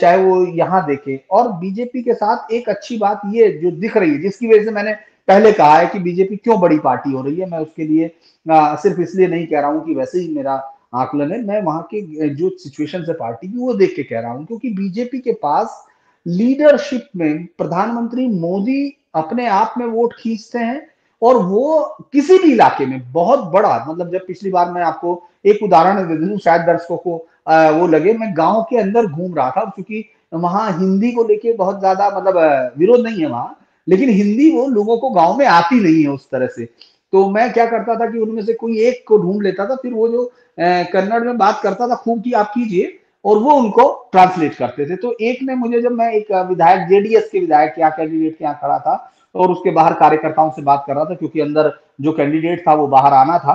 चाहे वो यहाँ देखे और बीजेपी के साथ एक अच्छी बात ये जो दिख रही है जिसकी वजह से मैंने पहले कहा है कि बीजेपी क्यों बड़ी पार्टी हो रही है मैं उसके लिए आ, सिर्फ इसलिए नहीं कह रहा हूं कि वैसे ही मेरा आकलन है मैं वहां के जो सिचुएशन है पार्टी की वो देख के कह रहा हूं क्योंकि बीजेपी के पास लीडरशिप में प्रधानमंत्री मोदी अपने आप में वोट खींचते हैं और वो किसी भी इलाके में बहुत बड़ा मतलब जब पिछली बार मैं आपको एक उदाहरण दे दूं शायद दर्शकों को वो लगे मैं गांव के अंदर घूम रहा था क्योंकि वहां हिंदी को लेके बहुत ज्यादा मतलब विरोध नहीं है वहां लेकिन हिंदी वो लोगों को गांव में आती नहीं है उस तरह से तो मैं क्या करता था कि उनमें से कोई एक को ढूंढ लेता था फिर वो जो कन्नड़ में बात करता था खूब की आप कीजिए और वो उनको ट्रांसलेट करते थे तो एक ने मुझे जब मैं एक विधायक जेडीएस के विधायक के यहाँ कैंडिडेट के यहाँ खड़ा था और उसके बाहर कार्यकर्ताओं से बात कर रहा था क्योंकि अंदर जो कैंडिडेट था वो बाहर आना था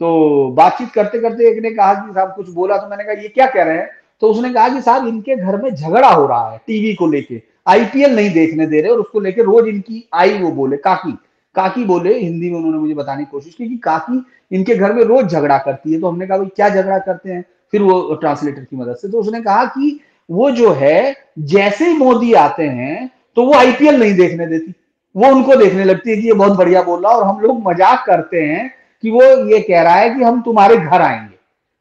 तो बातचीत करते करते एक ने कहा कि साहब कुछ बोला तो मैंने कहा ये क्या कह रहे हैं तो उसने कहा कि साहब इनके घर में झगड़ा हो रहा है टीवी को लेके आईपीएल नहीं देखने दे रहे और उसको लेके रोज इनकी आई वो बोले काकी काकी बोले हिंदी में उन्होंने मुझे बताने की कोशिश की कि काकी इनके घर में रोज झगड़ा करती है तो हमने कहा क्या झगड़ा करते हैं फिर वो ट्रांसलेटर की मदद से तो उसने कहा कि वो जो है जैसे ही मोदी आते हैं तो वो आईपीएल नहीं देखने देती वो उनको देखने लगती है कि ये बहुत बढ़िया बोल रहा और हम लोग मजाक करते हैं कि वो ये कह रहा है कि हम तुम्हारे घर आएंगे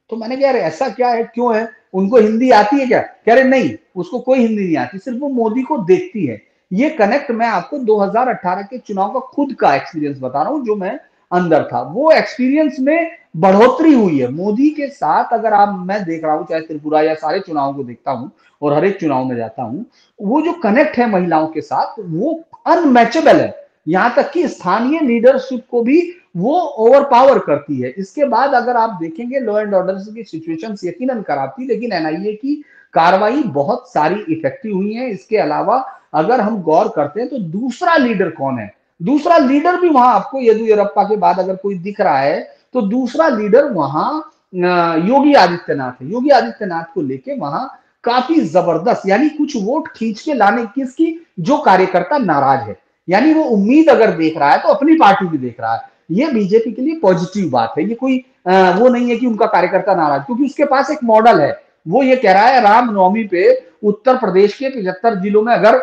तो मैंने कहा यार ऐसा क्या है क्यों है उनको हिंदी आती है क्या कह रहे नहीं उसको कोई हिंदी नहीं आती सिर्फ वो मोदी को देखती है ये कनेक्ट मैं आपको 2018 के चुनाव का खुद का एक्सपीरियंस बता रहा हूं जो मैं अंदर था वो एक्सपीरियंस में बढ़ोतरी हुई है मोदी के साथ अगर आप मैं देख रहा हूं चाहे त्रिपुरा या सारे चुनाव को देखता हूं और हर एक चुनाव में जाता हूं वो जो कनेक्ट है महिलाओं के साथ वो अनमैचेबल है यहां तक कि स्थानीय लीडरशिप को भी वो ओवरपावर करती है इसके बाद अगर आप देखेंगे लॉ एंड ऑर्डर की सिचुएशन यकीन खराब थी लेकिन एनआईए की कार्रवाई बहुत सारी इफेक्टिव हुई है इसके अलावा अगर हम गौर करते हैं तो दूसरा लीडर कौन है दूसरा लीडर भी वहां आपको येदुरप्पा के बाद अगर कोई दिख रहा है तो दूसरा लीडर वहां योगी आदित्यनाथ है योगी आदित्यनाथ को लेके वहां काफी जबरदस्त यानी कुछ वोट खींच के लाने किसकी जो कार्यकर्ता नाराज है यानी वो उम्मीद अगर देख रहा है तो अपनी पार्टी भी देख रहा है ये बीजेपी के लिए पॉजिटिव बात है ये कोई आ, वो नहीं है कि उनका कार्यकर्ता नाराज क्योंकि उसके पास एक मॉडल है वो ये कह रहा है रामनवमी पे उत्तर प्रदेश के पिछहत्तर जिलों में अगर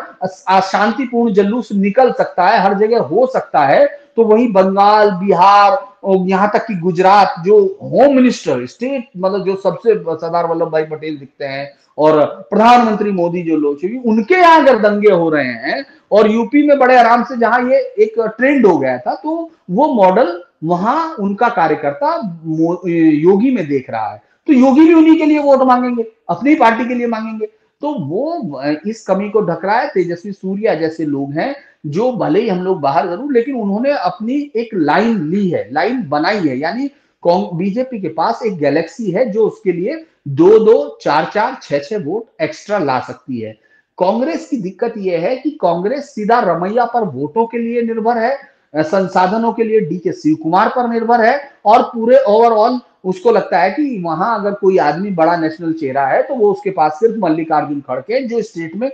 शांतिपूर्ण जल्लूस निकल सकता है हर जगह हो सकता है तो वही बंगाल बिहार और यहाँ तक कि गुजरात जो होम मिनिस्टर स्टेट मतलब जो सबसे सरदार वल्लभ भाई पटेल दिखते हैं और प्रधानमंत्री मोदी जो लोग क्योंकि उनके यहाँ अगर दंगे हो रहे हैं और यूपी में बड़े आराम से जहां ये एक ट्रेंड हो गया था तो वो मॉडल वहां उनका कार्यकर्ता योगी में देख रहा है तो योगी भी उन्हीं के लिए वोट मांगेंगे अपनी पार्टी के लिए मांगेंगे तो वो इस कमी को ढक रहा है तेजस्वी सूर्या जैसे लोग हैं जो भले ही हम लोग बाहर जरूर लेकिन उन्होंने अपनी एक लाइन ली है लाइन बनाई है यानी बीजेपी के पास एक गैलेक्सी है जो उसके लिए दो दो चार चार छह छह वोट एक्स्ट्रा ला सकती है कांग्रेस की दिक्कत यह है कि कांग्रेस सीधा रमैया पर वोटों के लिए निर्भर है संसाधनों के लिए डी के शिव कुमार पर निर्भर है और पूरे ओवरऑल उसको लगता है कि वहां अगर कोई आदमी बड़ा नेशनल चेहरा है तो वो उसके पास सिर्फ मल्लिकार्जुन खड़के जो स्टेट में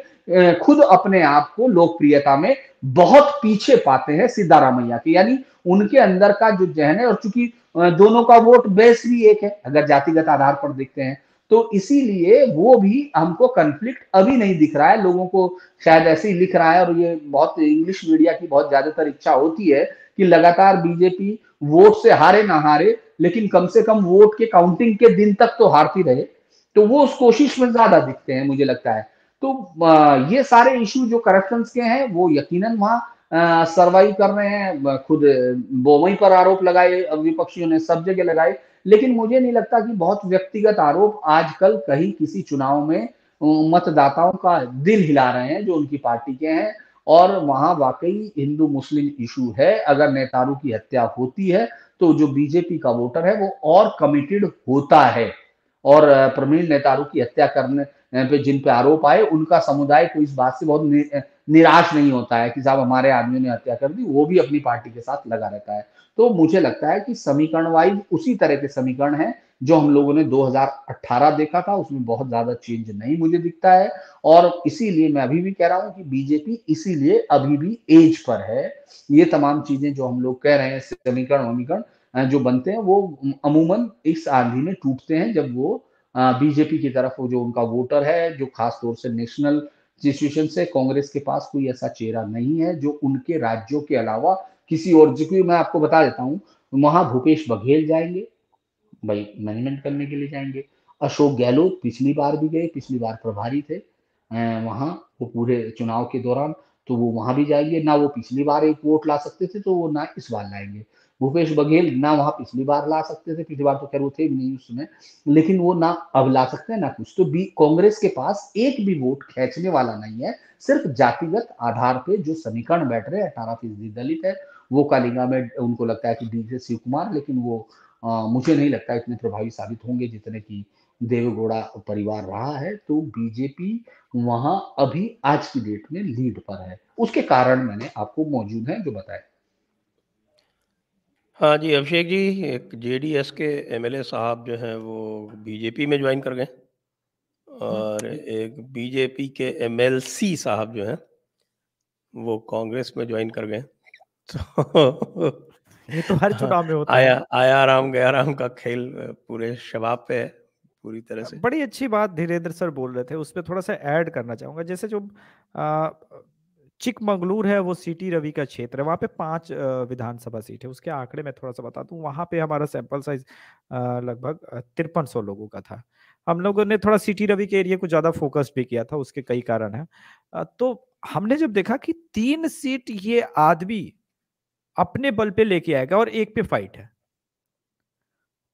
खुद अपने आप को लोकप्रियता में बहुत पीछे पाते हैं सिद्धारामैया के यानी उनके अंदर का जो जहन है और चूंकि दोनों का वोट बेस भी एक है अगर जातिगत आधार पर देखते हैं तो इसीलिए वो भी हमको कंफ्लिक्ट अभी नहीं दिख रहा है लोगों को शायद ऐसे ही लिख रहा है और ये बहुत इंग्लिश मीडिया की बहुत ज्यादातर इच्छा होती है कि लगातार बीजेपी वोट से हारे ना हारे लेकिन कम से कम वोट के काउंटिंग के दिन तक तो हारती रहे तो वो उस कोशिश में ज्यादा दिखते हैं मुझे लगता है तो ये सारे इशू जो करप्शन के हैं वो यकीनन वहां सर्वाइव कर रहे हैं खुद बोमई पर आरोप लगाए विपक्षियों ने सब जगह लगाए लेकिन मुझे नहीं लगता कि बहुत व्यक्तिगत आरोप आजकल कहीं किसी चुनाव में मतदाताओं का दिल हिला रहे हैं जो उनकी पार्टी के हैं और वहां वाकई हिंदू मुस्लिम इशू है अगर नेतारू की हत्या होती है तो जो बीजेपी का वोटर है वो और कमिटेड होता है और प्रवीण नेतारू की हत्या करने पे जिन पे आरोप आए उनका समुदाय को इस बात से बहुत निराश नहीं होता है कि साहब हमारे आदमियों ने हत्या कर दी वो भी अपनी पार्टी के साथ लगा रहता है तो मुझे लगता है कि समीकरण वाइज उसी तरह के समीकरण है जो हम लोगों ने 2018 देखा था उसमें बहुत ज्यादा चेंज नहीं मुझे दिखता है और इसीलिए मैं अभी भी कह रहा हूं कि बीजेपी इसीलिए अभी भी एज पर है ये तमाम चीजें जो हम लोग कह रहे हैं समीकरण वमीकरण जो बनते हैं वो अमूमन इस आंधी में टूटते हैं जब वो बीजेपी की तरफ जो उनका वोटर है जो खास तौर से नेशनल सिचुएशन से कांग्रेस के पास कोई ऐसा चेहरा नहीं है जो उनके राज्यों के अलावा किसी और जो मैं आपको बता देता हूँ वहां भूपेश बघेल जाएंगे भाई मैनेजमेंट करने के लिए जाएंगे अशोक गहलोत पिछली बार भी गए पिछली बार प्रभारी थे वहाँ वो पूरे चुनाव के दौरान तो वो वहाँ भी जाएंगे ना वो पिछली बार एक वोट ला सकते थे तो वो ना इस बार लाएंगे भूपेश बघेल ना वहाँ पिछली बार ला सकते थे पिछली बार तो खैर वो थे भी नहीं उस समय लेकिन वो ना अब ला सकते हैं ना कुछ तो भी कांग्रेस के पास एक भी वोट खेचने वाला नहीं है सिर्फ जातिगत आधार पे जो समीकरण बैठ रहे हैं अठारह फीसदी दलित है वो कालिंगा में उनको लगता है कि डी शिव कुमार लेकिन वो मुझे नहीं लगता इतने प्रभावी साबित होंगे जितने की देवगौड़ा परिवार रहा है तो बीजेपी वहां अभी आज की डेट में लीड पर है उसके कारण मैंने आपको मौजूद है जो बताया हाँ जी अभिषेक जी एक जेडीएस के एमएलए साहब जो हैं वो बीजेपी में ज्वाइन कर गए और हम्म। एक बीजेपी के एमएलसी साहब जो हैं वो कांग्रेस में ज्वाइन कर गए तो ये तो हर चुनाव में होता आया, है आया आराम गया आराम का खेल पूरे शबाब पे है पूरी तरह से बड़ी अच्छी बात धीरेन्द्र सर बोल रहे थे उस पर थोड़ा सा ऐड करना चाहूंगा जैसे जो चिकमंगलूर है वो सिटी रवि का क्षेत्र है वहाँ पे पांच विधानसभा सीट है उसके आंकड़े मैं थोड़ा सा बता दूँ वहाँ पे हमारा सैंपल साइज लगभग तिरपन सौ लोगों का था हम लोगों ने थोड़ा सिटी रवि के एरिया को ज़्यादा फोकस भी किया था उसके कई कारण है तो हमने जब देखा कि तीन सीट ये आदमी अपने बल पे लेके आएगा और एक पे फाइट है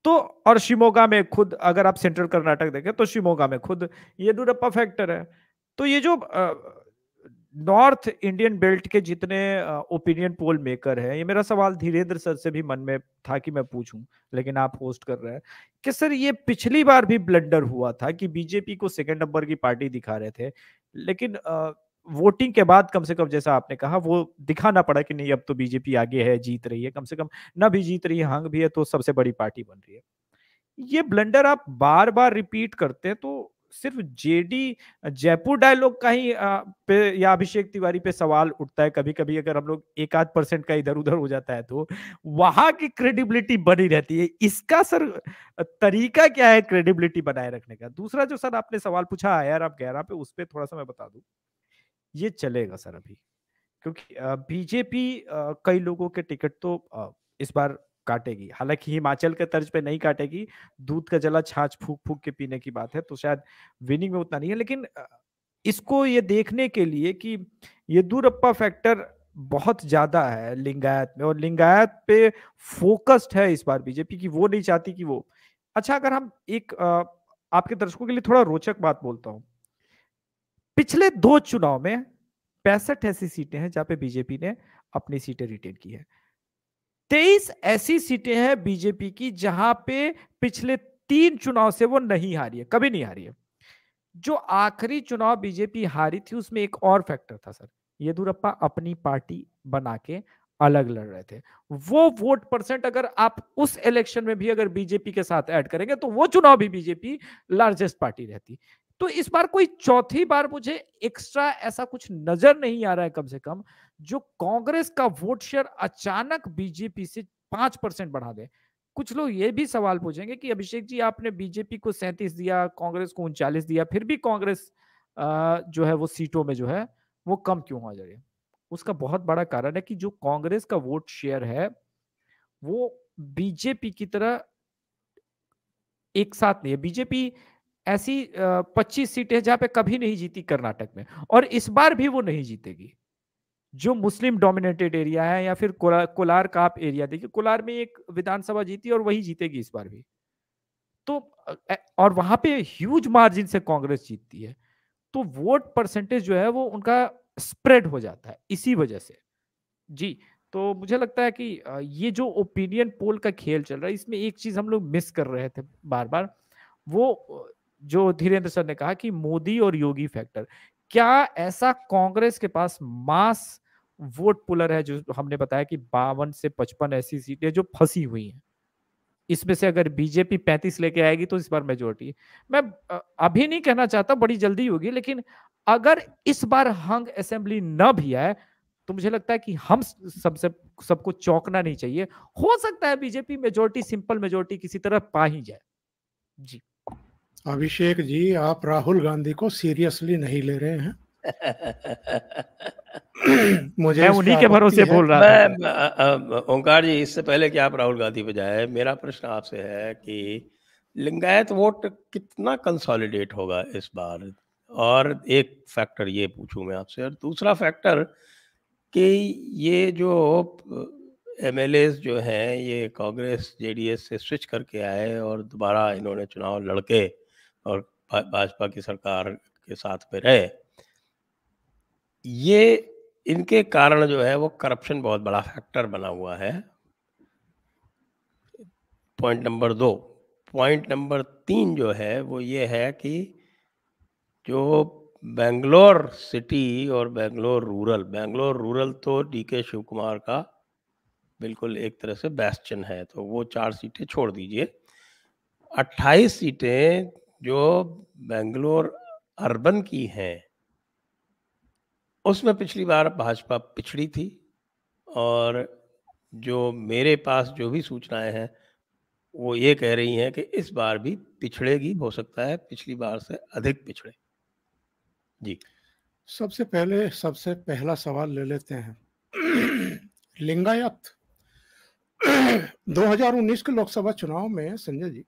तो और शिमोगा में खुद अगर आप सेंट्रल कर्नाटक देखें तो शिमोगा में खुद येदुरप्पा फैक्टर है तो ये जो नॉर्थ इंडियन बेल्ट के जितने ओपिनियन पोल मेकर हैं ये मेरा सवाल धीरेन्द्र सर से भी मन में था कि मैं पूछूं लेकिन आप होस्ट कर रहे हैं कि सर ये पिछली बार भी ब्लंडर हुआ था कि बीजेपी को सेकेंड नंबर की पार्टी दिखा रहे थे लेकिन वोटिंग के बाद कम से कम जैसा आपने कहा वो दिखाना पड़ा कि नहीं अब तो बीजेपी आगे है जीत रही है कम से कम ना भी जीत रही है हंग भी है तो सबसे बड़ी पार्टी बन रही है ये ब्लंडर आप बार बार रिपीट करते हैं तो सिर्फ जेडी जयपुर डायलॉग का ही पे या अभिषेक तिवारी पे सवाल उठता है कभी कभी अगर हम लोग एक आध परसेंट का इधर उधर हो जाता है तो वहां की क्रेडिबिलिटी बनी रहती है इसका सर तरीका क्या है क्रेडिबिलिटी बनाए रखने का दूसरा जो सर आपने सवाल पूछा आया आप गहरा पे उस पर थोड़ा सा मैं बता दू ये चलेगा सर अभी क्योंकि बीजेपी कई लोगों के टिकट तो इस बार काटेगी हालांकि हिमाचल के तर्ज पे नहीं काटेगी दूध का जला छाछ फूक फूक के पीने की बात है तो शायद विनिंग में उतना नहीं है लेकिन इसको ये देखने के लिए कि ये दूरप्पा फैक्टर बहुत ज्यादा है लिंगायत में और लिंगायत पे फोकस्ड है इस बार बीजेपी की वो नहीं चाहती कि वो अच्छा अगर हम एक आपके दर्शकों के लिए थोड़ा रोचक बात बोलता हूँ पिछले दो चुनाव में पैंसठ ऐसी सीटें हैं जहां पे बीजेपी ने अपनी सीटें रिटेन की है तेईस ऐसी सीटें हैं बीजेपी की जहां पे पिछले तीन चुनाव से वो नहीं हारी है कभी नहीं हारी है जो आखिरी चुनाव बीजेपी हारी थी उसमें एक और फैक्टर था सर येदुरप्पा अपनी पार्टी बना के अलग लड़ रहे थे वो वोट परसेंट अगर आप उस इलेक्शन में भी अगर बीजेपी के साथ ऐड करेंगे तो वो चुनाव भी बीजेपी लार्जेस्ट पार्टी रहती तो इस बार कोई चौथी बार मुझे एक्स्ट्रा ऐसा कुछ नजर नहीं आ रहा है कम से कम जो कांग्रेस का वोट शेयर अचानक बीजेपी से पांच परसेंट बढ़ा दे कुछ लोग ये भी सवाल पूछेंगे कि अभिषेक जी आपने बीजेपी को सैंतीस दिया कांग्रेस को उनचालीस दिया फिर भी कांग्रेस जो है वो सीटों में जो है वो कम क्यों हो जाए उसका बहुत बड़ा कारण है कि जो कांग्रेस का वोट शेयर है वो बीजेपी की तरह एक साथ नहीं है बीजेपी ऐसी पच्चीस सीटें जहां पे कभी नहीं जीती कर्नाटक में और इस बार भी वो नहीं जीतेगी जो मुस्लिम डोमिनेटेड एरिया है या फिर कोलार का आप एरिया देखिए कोलार में एक विधानसभा जीती और वही जीतेगी इस बार भी तो और वहां पे ह्यूज मार्जिन से कांग्रेस जीतती है तो वोट परसेंटेज जो है वो उनका स्प्रेड हो जाता है इसी वजह से जी तो मुझे लगता है कि ये जो ओपिनियन पोल का खेल चल रहा है इसमें एक चीज हम लोग मिस कर रहे थे बार बार वो जो धीरेन्द्र सर ने कहा कि मोदी और योगी फैक्टर क्या ऐसा कांग्रेस के पास मास वोट पुलर है जो हमने बताया कि बावन से पचपन ऐसी सीटें जो फंसी हुई हैं इसमें से अगर बीजेपी पैंतीस लेके आएगी तो इस बार मेजोरिटी मैं अभी नहीं कहना चाहता बड़ी जल्दी होगी लेकिन अगर इस बार हंग असेंबली न भी आए तो मुझे लगता है कि हम सबसे सबको चौंकना नहीं चाहिए हो सकता है बीजेपी मेजोरिटी सिंपल मेजोरिटी किसी तरह पा ही जाए जी अभिषेक जी आप राहुल गांधी को सीरियसली नहीं ले रहे हैं मुझे मैं उन्हीं के भरोसे बोल रहा मैं ओंकार जी इससे पहले कि आप राहुल गांधी पे जाए मेरा प्रश्न आपसे है कि लिंगायत वोट कितना कंसोलिडेट होगा इस बार और एक फैक्टर ये पूछूं मैं आपसे और दूसरा फैक्टर कि ये जो एम जो हैं ये कांग्रेस जेडीएस से स्विच करके आए और दोबारा इन्होंने चुनाव लड़के और भाजपा की सरकार के साथ में रहे ये इनके कारण जो है वो करप्शन बहुत बड़ा फैक्टर बना हुआ है पॉइंट नंबर दो पॉइंट नंबर तीन जो है वो ये है कि जो बेंगलोर सिटी और बेंगलोर रूरल बेंगलोर रूरल तो डी के शिव कुमार का बिल्कुल एक तरह से बेस्टन है तो वो चार सीटें छोड़ दीजिए 28 सीटें जो बेंगलोर अर्बन की हैं उसमें पिछली बार भाजपा पिछड़ी थी और जो मेरे पास जो भी सूचनाएं हैं वो ये कह रही हैं कि इस बार भी पिछड़ेगी हो सकता है पिछली बार से अधिक पिछड़े जी सबसे पहले सबसे पहला सवाल ले लेते हैं लिंगायत 2019 के लोकसभा चुनाव में संजय जी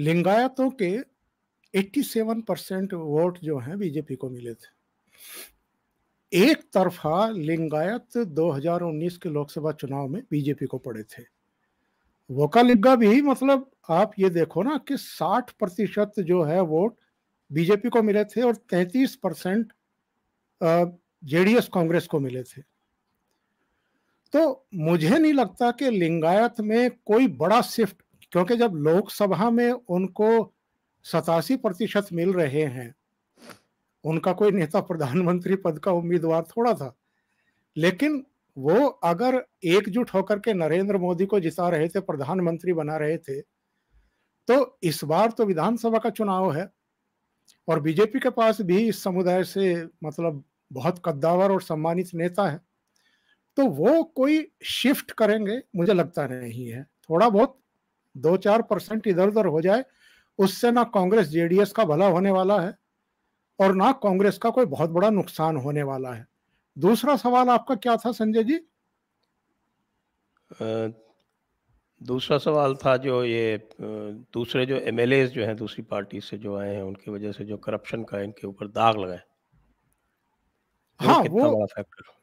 लिंगायतों के 87 परसेंट वोट जो हैं बीजेपी को मिले थे एक तरफा लिंगायत 2019 के लोकसभा चुनाव में बीजेपी को पड़े थे का लिग्गा भी मतलब आप ये देखो ना कि 60 प्रतिशत जो है वोट बीजेपी को मिले थे और 33 परसेंट जेडीएस कांग्रेस को मिले थे तो मुझे नहीं लगता कि लिंगायत में कोई बड़ा शिफ्ट क्योंकि जब लोकसभा में उनको सतासी प्रतिशत मिल रहे हैं उनका कोई नेता प्रधानमंत्री पद का उम्मीदवार थोड़ा था लेकिन वो अगर एकजुट होकर के नरेंद्र मोदी को जिता रहे थे प्रधानमंत्री बना रहे थे तो इस बार तो विधानसभा का चुनाव है और बीजेपी के पास भी इस समुदाय से मतलब बहुत कद्दावर और सम्मानित नेता है तो वो कोई शिफ्ट करेंगे मुझे लगता नहीं है थोड़ा बहुत दो चार परसेंट इधर उधर हो जाए उससे ना कांग्रेस जेडीएस का भला होने वाला है और ना कांग्रेस का कोई बहुत बड़ा नुकसान होने वाला है दूसरा सवाल आपका क्या था संजय जी दूसरा सवाल था जो ये दूसरे जो एम जो हैं दूसरी पार्टी से जो आए हैं उनकी वजह से जो करप्शन का इनके ऊपर दाग लगा है हाँ वो बड़ा फैक्टर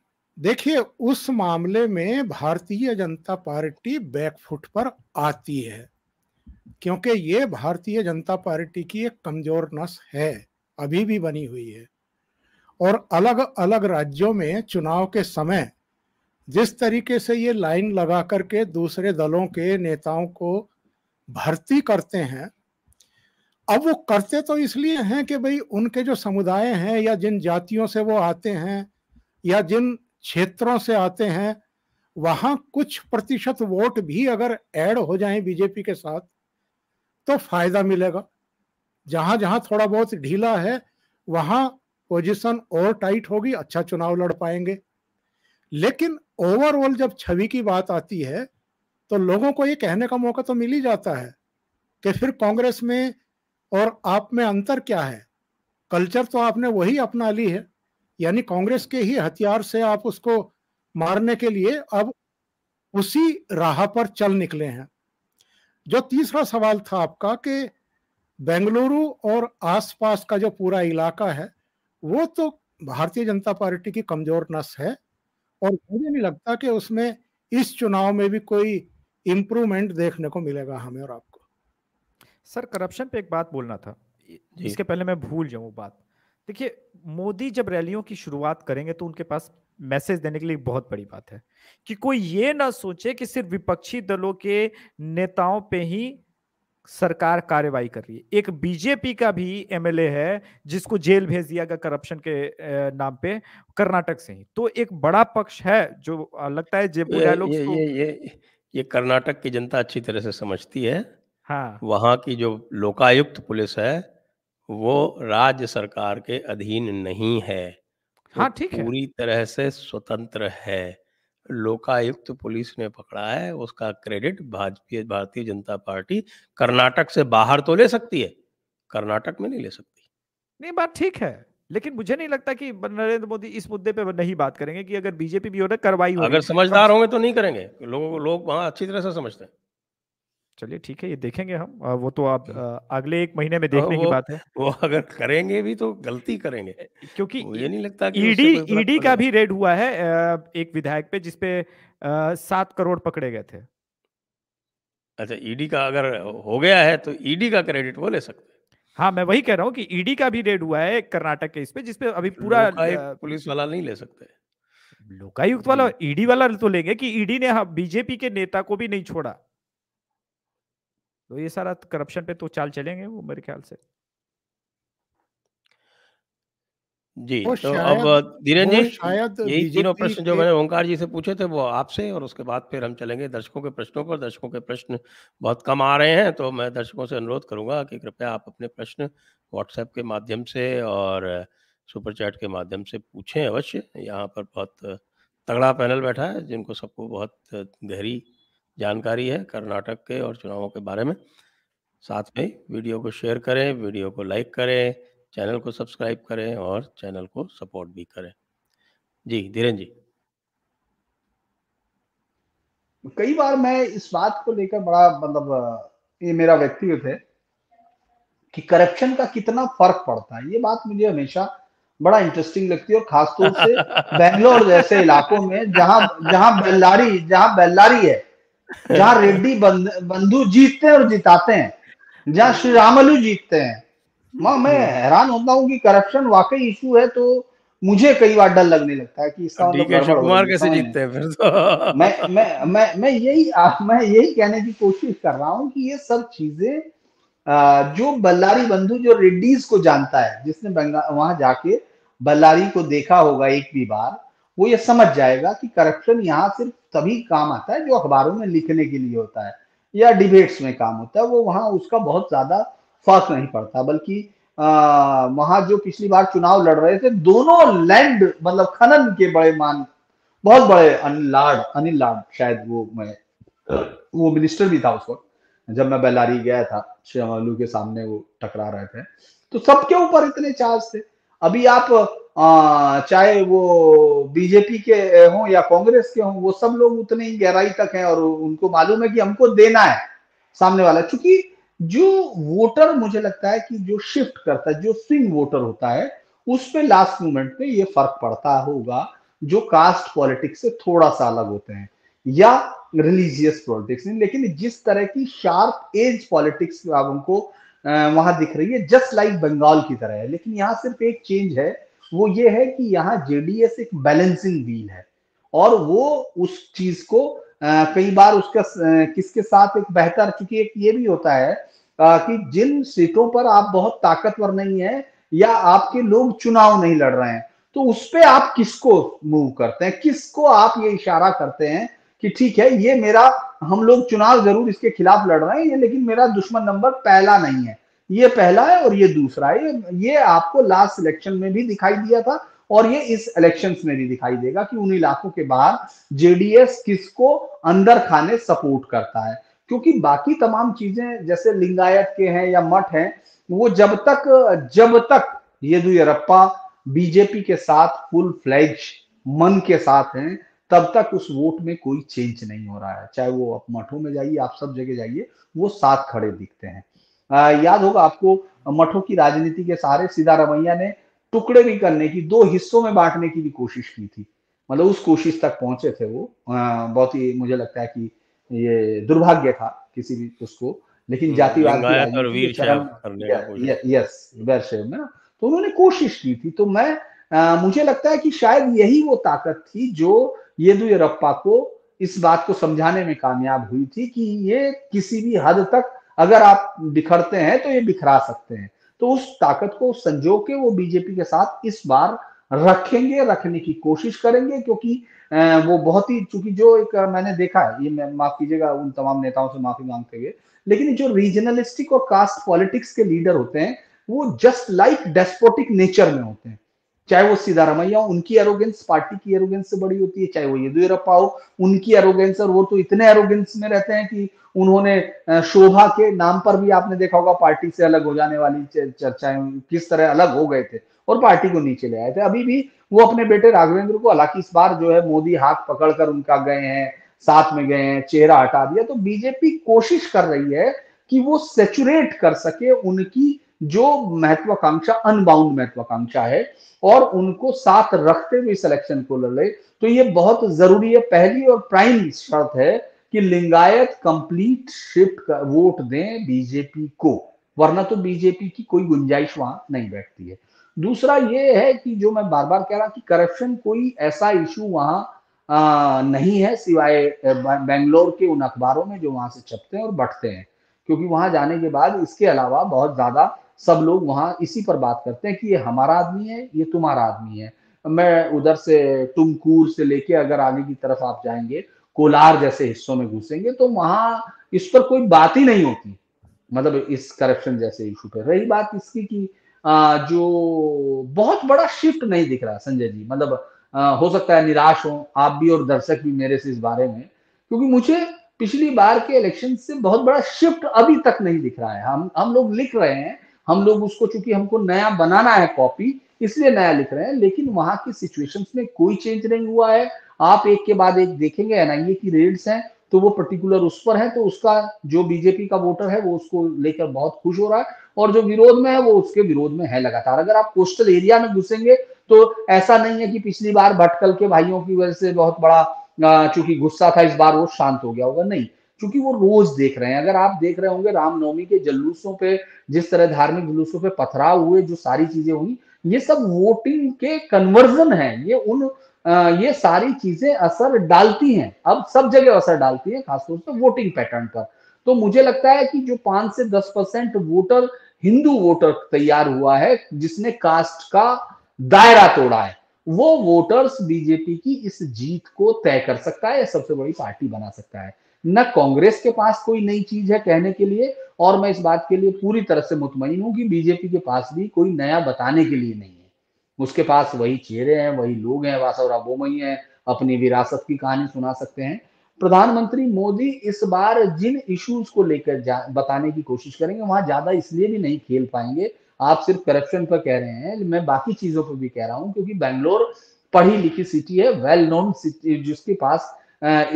देखिए उस मामले में भारतीय जनता पार्टी बैकफुट पर आती है क्योंकि ये भारतीय जनता पार्टी की एक कमजोर नस है अभी भी बनी हुई है और अलग अलग राज्यों में चुनाव के समय जिस तरीके से ये लाइन लगा करके दूसरे दलों के नेताओं को भर्ती करते हैं अब वो करते तो इसलिए हैं कि भाई उनके जो समुदाय हैं या जिन जातियों से वो आते हैं या जिन क्षेत्रों से आते हैं वहां कुछ प्रतिशत वोट भी अगर ऐड हो जाए बीजेपी के साथ तो फायदा मिलेगा जहां जहां थोड़ा बहुत ढीला है वहां पोजीशन और टाइट होगी अच्छा चुनाव लड़ पाएंगे लेकिन ओवरऑल जब छवि की बात आती है तो लोगों को ये कहने का मौका तो मिल ही जाता है कि फिर कांग्रेस में और आप में अंतर क्या है कल्चर तो आपने वही अपना ली है यानी कांग्रेस के ही हथियार से आप उसको मारने के लिए अब उसी राह पर चल निकले हैं जो तीसरा सवाल था आपका कि बेंगलुरु और आसपास का जो पूरा इलाका है वो तो भारतीय जनता पार्टी की कमजोर नस है और मुझे नहीं लगता कि उसमें इस चुनाव में भी कोई इम्प्रूवमेंट देखने को मिलेगा हमें और आपको सर करप्शन पे एक बात बोलना था इसके पहले मैं भूल जाऊँ बात देखिए मोदी जब रैलियों की शुरुआत करेंगे तो उनके पास मैसेज देने के लिए बहुत बड़ी बात है कि कोई ये ना सोचे कि सिर्फ विपक्षी दलों के नेताओं पे ही सरकार कार्रवाई कर रही है एक बीजेपी का भी एमएलए है जिसको जेल भेज दिया गया करप्शन के नाम पे कर्नाटक से ही तो एक बड़ा पक्ष है जो लगता है जयपुर ये, ये, ये, ये, ये, कर्नाटक की जनता अच्छी तरह से समझती है हाँ वहां की जो लोकायुक्त पुलिस है वो राज्य सरकार के अधीन नहीं है हाँ ठीक है पूरी तरह से स्वतंत्र है लोकायुक्त पुलिस ने पकड़ा है उसका क्रेडिट भाजपा भारतीय जनता पार्टी कर्नाटक से बाहर तो ले सकती है कर्नाटक में नहीं ले सकती नहीं बात ठीक है लेकिन मुझे नहीं लगता कि नरेंद्र मोदी इस मुद्दे पे नहीं बात करेंगे कि अगर बीजेपी भी हो रहा तो कार्रवाई हो अगर समझदार होंगे तो नहीं करेंगे लोग लो, लोग अच्छी तरह से समझते हैं चलिए ठीक है ये देखेंगे हम वो तो आप अगले एक महीने में देखने की बात है वो अगर करेंगे भी तो गलती करेंगे क्योंकि तो ये नहीं लगता कि ईडी ईडी का भी रेड हुआ है एक विधायक पे जिसपे सात करोड़ पकड़े गए थे अच्छा ईडी का अगर हो गया है तो ईडी का क्रेडिट वो ले सकते हाँ मैं वही कह रहा हूँ कि ईडी का भी रेड हुआ है कर्नाटक के इस पे जिसपे अभी पूरा पुलिस वाला नहीं ले सकते लोकायुक्त वाला ईडी वाला तो लेंगे कि ईडी ने हाँ, बीजेपी के नेता को भी नहीं छोड़ा तो ये सारा करप्शन पे तो चाल चलेंगे वो मेरे ख्याल से जी तो अब धीरज जी यही तीनों प्रश्न जो मैंने ओंकार जी से पूछे थे वो आपसे और उसके बाद फिर हम चलेंगे दर्शकों के प्रश्नों पर दर्शकों के प्रश्न बहुत कम आ रहे हैं तो मैं दर्शकों से अनुरोध करूंगा कि कृपया आप अपने प्रश्न व्हाट्सएप के माध्यम से और सुपर चैट के माध्यम से पूछें अवश्य यहाँ पर बहुत तगड़ा पैनल बैठा है जिनको सबको बहुत गहरी जानकारी है कर्नाटक के और चुनावों के बारे में। साथ में वीडियो को शेयर करें, वीडियो को लाइक करें, चैनल को सब्सक्राइब करें और चैनल को सपोर्ट भी करें। जी, धीरेन जी। कई बार मैं इस बात को लेकर बड़ा मतलब ये मेरा व्यक्तिगत है कि करप्शन का कितना फर्क पड़ता है। ये बात मुझे हमेशा बड़ा इंटरेस्टिंग लगती है और खासतौर से बैंगलोर जैसे इलाकों में जहाँ जहां बेल्लारी जहां बेल्लारी है जहाँ रेड्डी बंधु जीतते हैं और जिताते हैं जहाँ हाँ। श्री रामलू जीतते हैं माँ मैं हाँ। हैरान होता हूँ कि करप्शन वाकई इशू है तो मुझे कई बार डर लगने लगता है कि इसका तो कुमार कैसे जीतते हैं फिर तो मैं मैं मैं मैं यही मैं यही कहने की कोशिश कर रहा हूँ कि ये सब चीजें जो बल्लारी बंधु जो रेड्डीज को जानता है जिसने बंगाल वहां जाके बल्लारी को देखा होगा एक भी बार वो ये समझ जाएगा कि करप्शन यहाँ सिर्फ तभी काम आता है जो अखबारों में लिखने के लिए होता है या डिबेट्स में काम होता है वो वहाँ उसका बहुत ज्यादा फर्क नहीं पड़ता बल्कि वहां जो पिछली बार चुनाव लड़ रहे थे दोनों लैंड मतलब खनन के बड़े मान बहुत बड़े अनिल लाड अनिल लाड शायद वो मैं वो मिनिस्टर भी था उस वक्त जब मैं बेलारी गया था श्री के सामने वो टकरा रहे थे तो सबके ऊपर इतने चार्ज थे अभी आप चाहे वो बीजेपी के हों या कांग्रेस के हों वो सब लोग उतने ही गहराई तक हैं और उनको मालूम है कि हमको देना है सामने वाला चूंकि जो वोटर मुझे लगता है कि जो शिफ्ट करता है जो स्विंग वोटर होता है उस पर लास्ट मोमेंट में ये फर्क पड़ता होगा जो कास्ट पॉलिटिक्स से थोड़ा सा अलग होते हैं या रिलीजियस पॉलिटिक्स नहीं लेकिन जिस तरह की शार्प एज पॉलिटिक्स आप उनको वहां दिख रही है जस्ट लाइक बंगाल की तरह है लेकिन यहाँ सिर्फ एक चेंज है वो ये है कि यहाँ जेडीएस एक बैलेंसिंग व्हील है और वो उस चीज को कई बार उसका किसके साथ एक बेहतर क्योंकि एक ये भी होता है कि जिन सीटों पर आप बहुत ताकतवर नहीं है या आपके लोग चुनाव नहीं लड़ रहे हैं तो उस पर आप किसको मूव करते हैं किसको आप ये इशारा करते हैं कि ठीक है ये मेरा हम लोग चुनाव जरूर इसके खिलाफ लड़ रहे हैं लेकिन मेरा दुश्मन नंबर पहला नहीं है ये पहला है और ये दूसरा है ये आपको लास्ट इलेक्शन में भी दिखाई दिया था और ये इस इलेक्शन में भी दिखाई देगा कि उन इलाकों के बाहर जेडीएस किसको अंदर खाने सपोर्ट करता है क्योंकि बाकी तमाम चीजें जैसे लिंगायत के हैं या मठ हैं वो जब तक जब तक येदुरप्पा बीजेपी के साथ फुल फ्लैज मन के साथ हैं तब तक उस वोट में कोई चेंज नहीं हो रहा है चाहे वो आप मठों में जाइए आप सब जगह जाइए वो साथ खड़े दिखते हैं याद होगा आपको मठों की राजनीति के सहारे रवैया ने टुकड़े भी करने की दो हिस्सों में बांटने की भी कोशिश की थी मतलब उस कोशिश तक पहुंचे थे वो बहुत ही मुझे लगता है कि ये दुर्भाग्य था किसी भी उसको लेकिन हम्म, जातिवाद में तो उन्होंने कोशिश की थी तो मैं आ, मुझे लगता है कि शायद यही वो ताकत थी जो येदुरप्पा को इस बात को समझाने में कामयाब हुई थी कि ये किसी भी हद तक अगर आप बिखरते हैं तो ये बिखरा सकते हैं तो उस ताकत को संजो के वो बीजेपी के साथ इस बार रखेंगे रखने की कोशिश करेंगे क्योंकि वो बहुत ही चूंकि जो एक मैंने देखा है ये मैं माफ कीजिएगा उन तमाम नेताओं से माफी मांगते हुए लेकिन जो रीजनलिस्टिक और कास्ट पॉलिटिक्स के लीडर होते हैं वो जस्ट लाइक डेस्पोटिक नेचर में होते हैं चाहे वो सीधारामैया हो उनकी एरोगेंस पार्टी की एरोगेंस से बड़ी होती है चाहे वो येदियुरप्पा हो उनकी एरोगेंस और वो तो इतने एरोगेंस में रहते हैं कि उन्होंने शोभा के नाम पर भी आपने देखा होगा पार्टी से अलग हो जाने वाली चर्चाएं किस तरह अलग हो गए थे और पार्टी को नीचे ले आए थे अभी भी वो अपने बेटे राघवेंद्र को हालांकि इस बार जो है मोदी हाथ पकड़कर उनका गए हैं साथ में गए हैं चेहरा हटा दिया तो बीजेपी कोशिश कर रही है कि वो सेचुरेट कर सके उनकी जो महत्वाकांक्षा अनबाउंड महत्वाकांक्षा है और उनको साथ रखते हुए सिलेक्शन को लड़े तो ये बहुत जरूरी है पहली और प्राइम शर्त है कि लिंगायत कंप्लीट शिफ्ट वोट दें बीजेपी को वरना तो बीजेपी की कोई गुंजाइश वहां नहीं बैठती है दूसरा ये है कि जो मैं बार बार कह रहा कि करप्शन कोई ऐसा इशू वहां आ, नहीं है सिवाय बेंगलोर के उन अखबारों में जो वहां से छपते हैं और बढ़ते हैं क्योंकि वहां जाने के बाद इसके अलावा बहुत ज्यादा सब लोग वहां इसी पर बात करते हैं कि ये हमारा आदमी है ये तुम्हारा आदमी है मैं उधर से तुमकूर से लेके अगर आगे की तरफ आप जाएंगे कोलार जैसे हिस्सों में घुसेंगे तो वहां इस पर कोई बात ही नहीं होती मतलब इस करप्शन जैसे इशू पे रही बात इसकी कि जो बहुत बड़ा शिफ्ट नहीं दिख रहा संजय जी मतलब हो सकता है निराश हो आप भी और दर्शक भी मेरे से इस बारे में क्योंकि मुझे पिछली बार के इलेक्शन से बहुत बड़ा शिफ्ट अभी तक नहीं दिख रहा है हम हम लोग लिख रहे हैं हम लोग उसको चूंकि हमको नया बनाना है कॉपी इसलिए नया लिख रहे हैं लेकिन वहां की सिचुएशन में कोई चेंज नहीं हुआ है आप एक के बाद एक देखेंगे एनआईए की रेड्स हैं तो वो पर्टिकुलर उस पर है तो उसका जो बीजेपी का वोटर है वो उसको लेकर बहुत खुश हो रहा है और जो विरोध में है वो उसके विरोध में है लगातार अगर आप कोस्टल एरिया में घुसेंगे तो ऐसा नहीं है कि पिछली बार भटकल के भाइयों की वजह से बहुत बड़ा चूंकि गुस्सा था इस बार वो शांत हो गया होगा नहीं क्योंकि वो रोज देख रहे हैं अगर आप देख रहे होंगे रामनवमी के जुलूसों पे जिस तरह धार्मिक जुलूसों पे पथराव हुए जो सारी चीजें हुई ये सब वोटिंग के कन्वर्जन है ये उन ये सारी चीजें असर डालती हैं अब सब जगह असर डालती है खासतौर से वोटिंग पैटर्न पर तो मुझे लगता है कि जो पांच से दस परसेंट वोटर हिंदू वोटर तैयार हुआ है जिसने कास्ट का दायरा तोड़ा है वो वोटर्स बीजेपी की इस जीत को तय कर सकता है सबसे बड़ी पार्टी बना सकता है न कांग्रेस के पास कोई नई चीज है कहने के लिए और मैं इस बात के लिए पूरी तरह से मुतमिन हूं कि बीजेपी के पास भी कोई नया बताने के लिए नहीं है उसके पास वही चेहरे हैं वही लोग हैं वासवरा बोमई है अपनी विरासत की कहानी सुना सकते हैं प्रधानमंत्री मोदी इस बार जिन इश्यूज को लेकर बताने की कोशिश करेंगे वहां ज्यादा इसलिए भी नहीं खेल पाएंगे आप सिर्फ करप्शन पर कह रहे हैं मैं बाकी चीजों पर भी कह रहा हूँ क्योंकि बेंगलोर पढ़ी लिखी सिटी है वेल नोन सिटी जिसके पास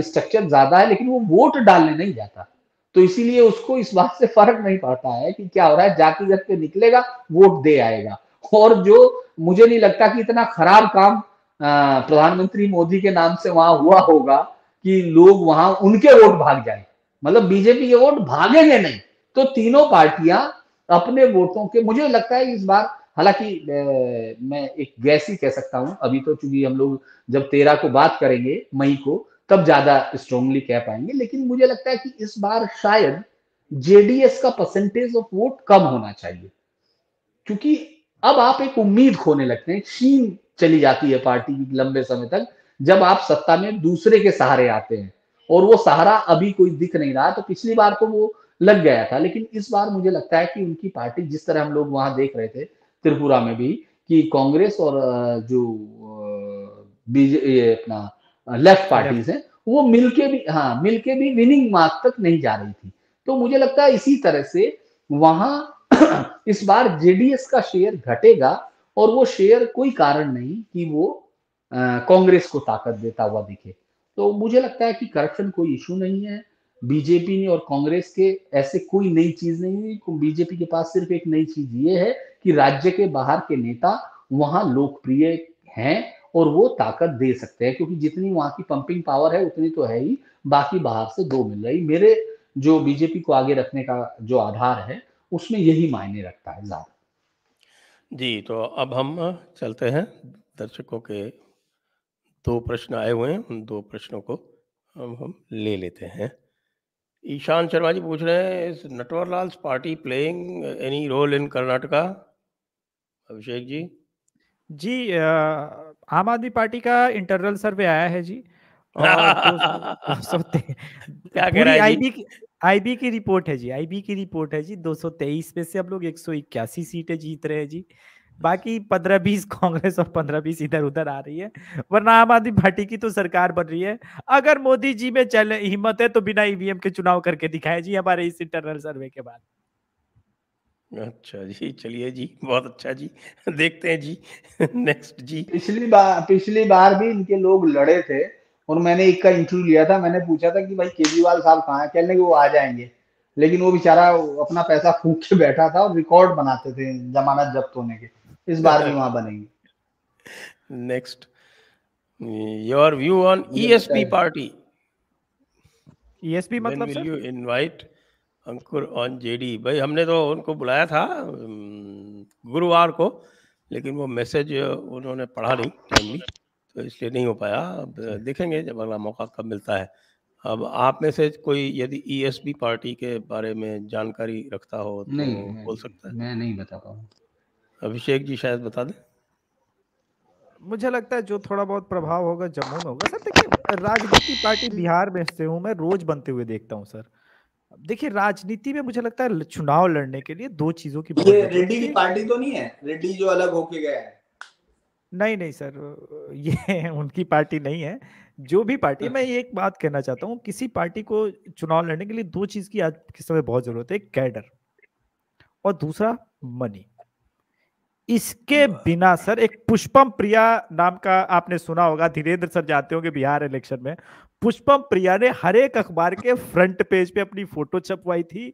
स्ट्रक्चर ज्यादा है लेकिन वो वोट डालने नहीं जाता तो इसीलिए उसको इस बात से फर्क नहीं पड़ता है कि क्या हो रहा है जातिगत पे निकलेगा वोट दे आएगा और जो मुझे नहीं लगता कि इतना खराब काम प्रधानमंत्री मोदी के नाम से वहां हुआ होगा कि लोग वहां उनके वोट भाग जाए मतलब बीजेपी के वोट भागेंगे नहीं तो तीनों पार्टियां अपने वोटों के मुझे लगता है इस बार हालांकि मैं एक गैसी कह सकता हूं अभी तो चूंकि हम लोग जब तेरह को बात करेंगे मई को तब ज्यादा स्ट्रोंगली कह पाएंगे लेकिन मुझे लगता है कि इस बार शायद जेडीएस का परसेंटेज ऑफ वोट कम होना चाहिए क्योंकि अब आप एक उम्मीद खोने लगते हैं छीन चली जाती है पार्टी की लंबे समय तक जब आप सत्ता में दूसरे के सहारे आते हैं और वो सहारा अभी कोई दिख नहीं रहा तो पिछली बार तो वो लग गया था लेकिन इस बार मुझे लगता है कि उनकी पार्टी जिस तरह हम लोग वहां देख रहे थे त्रिपुरा में भी कि कांग्रेस और जो बीजे अपना लेफ्ट पार्टीज हैं वो मिलके भी हाँ मिलके भी विनिंग मार्क तक नहीं जा रही थी तो मुझे लगता है इसी तरह से वहां इस बार जेडीएस का शेयर घटेगा और वो शेयर कोई कारण नहीं कि वो कांग्रेस को ताकत देता हुआ दिखे तो मुझे लगता है कि करप्शन कोई इशू नहीं है बीजेपी ने और कांग्रेस के ऐसे कोई नई चीज नहीं है बीजेपी के पास सिर्फ एक नई चीज ये है कि राज्य के बाहर के नेता वहां लोकप्रिय हैं और वो ताकत दे सकते हैं क्योंकि जितनी वहां की पंपिंग पावर है उतनी तो है ही बाकी बाहर से दो मिल रही मेरे जो बीजेपी को आगे रखने का जो आधार है उसमें यही मायने रखता है ज्यादा जी तो अब हम चलते हैं दर्शकों के दो प्रश्न आए हुए हैं उन दो प्रश्नों को हम हम ले लेते हैं ईशान शर्मा जी पूछ रहे हैं इस Natwarlal party playing any role in Karnataka Abhishek ji ji आ... आम आदमी पार्टी का इंटरनल सर्वे आया है जी आईबी की आईबी की रिपोर्ट है जी आईबी की रिपोर्ट है जी 223 में से हम लोग एक सीटें जीत रहे हैं जी बाकी पंद्रह बीस कांग्रेस और पंद्रह बीस इधर उधर आ रही है वरना आम आदमी पार्टी की तो सरकार बन रही है अगर मोदी जी में चले हिम्मत है तो बिना ईवीएम e के चुनाव करके दिखाए जी हमारे इस इंटरनल सर्वे के बाद अच्छा जी, चलिए जी, बहुत अच्छा जी। देखते हैं जी नेक्स्ट जी। पिछली बार पिछली बार भी इनके लोग लड़े थे और मैंने एक का इंटरव्यू लिया था। मैंने पूछा था कि भाई केजरीवाल साहब कहाँ है कहने के वो आ जाएंगे लेकिन वो बेचारा अपना पैसा फूक के बैठा था और रिकॉर्ड बनाते थे ज़मानत जब्त होने के। इस बार भी वहां बनेंगे। Next your view on ESP party. ESP मतलब sir? you invite Ankur on JD भाई हमने तो उनको बुलाया था गुरुवार को लेकिन वो मैसेज उन्होंने पढ़ा नहीं टाइमली तो इसलिए नहीं हो पाया अब देखेंगे जब अगला मौका कब मिलता है अब आप में से कोई यदि ईएसबी e पार्टी के बारे में जानकारी रखता हो तो नहीं, बोल सकता है मैं नहीं बता पाऊंगा अभिषेक जी शायद बता दें मुझे लगता है जो थोड़ा बहुत प्रभाव होगा जम्मू में होगा सर देखिए राजनीतिक पार्टी बिहार में से हूँ मैं रोज बनते हुए देखता हूँ सर देखिए राजनीति में मुझे लगता है चुनाव लड़ने के लिए दो चीजों की ये रेड्डी की पार्टी तो नहीं है रेड्डी जो अलग होके गए हैं नहीं नहीं सर ये उनकी पार्टी नहीं है जो भी पार्टी मैं एक बात कहना चाहता हूँ किसी पार्टी को चुनाव लड़ने के लिए दो चीज की आज के समय बहुत जरूरत है कैडर और दूसरा मनी इसके हम्म। बिना सर एक पुष्पम प्रिया नाम का आपने सुना होगा धीरेन्द्र सर जाते होंगे बिहार इलेक्शन में पुष्पम प्रिया ने हर एक अखबार के फ्रंट पेज पे अपनी फोटो छपवाई थी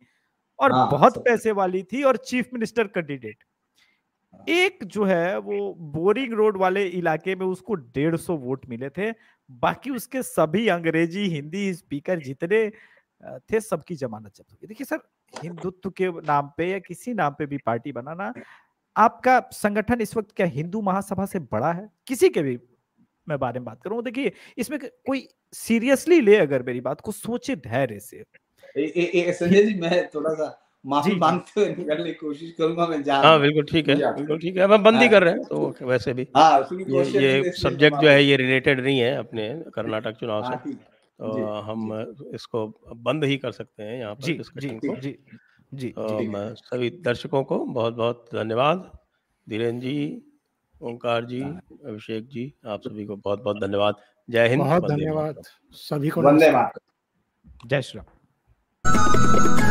और आ, हाँ, बहुत पैसे वाली थी और चीफ मिनिस्टर कैंडिडेट एक जो है वो बोरिंग रोड वाले इलाके में उसको डेढ़ सौ वोट मिले थे बाकी उसके सभी अंग्रेजी हिंदी स्पीकर जितने थे सबकी जमानत जब्त हो गई देखिए सर हिंदुत्व के नाम पे या किसी नाम पे भी पार्टी बनाना आपका संगठन इस वक्त क्या हिंदू महासभा से बड़ा है किसी के भी मैं बारे में बात करूं देखिए इसमें कोई सीरियसली ले अगर मेरी बात को सोचे धैर्य से संजय जी मैं थोड़ा सा माफी रिलेटेड हाँ, हाँ। तो हाँ, नहीं है अपने कर्नाटक चुनाव से तो हम इसको बंद ही कर सकते हैं यहाँ जी जी तो सभी दर्शकों को बहुत बहुत धन्यवाद धीरेन्द्र जी ओंकार जी हाँ। अभिषेक जी आप सभी को बहुत बहुत धन्यवाद जय हिंद बहुत धन्यवाद सभी को धन्यवाद जय श्री राम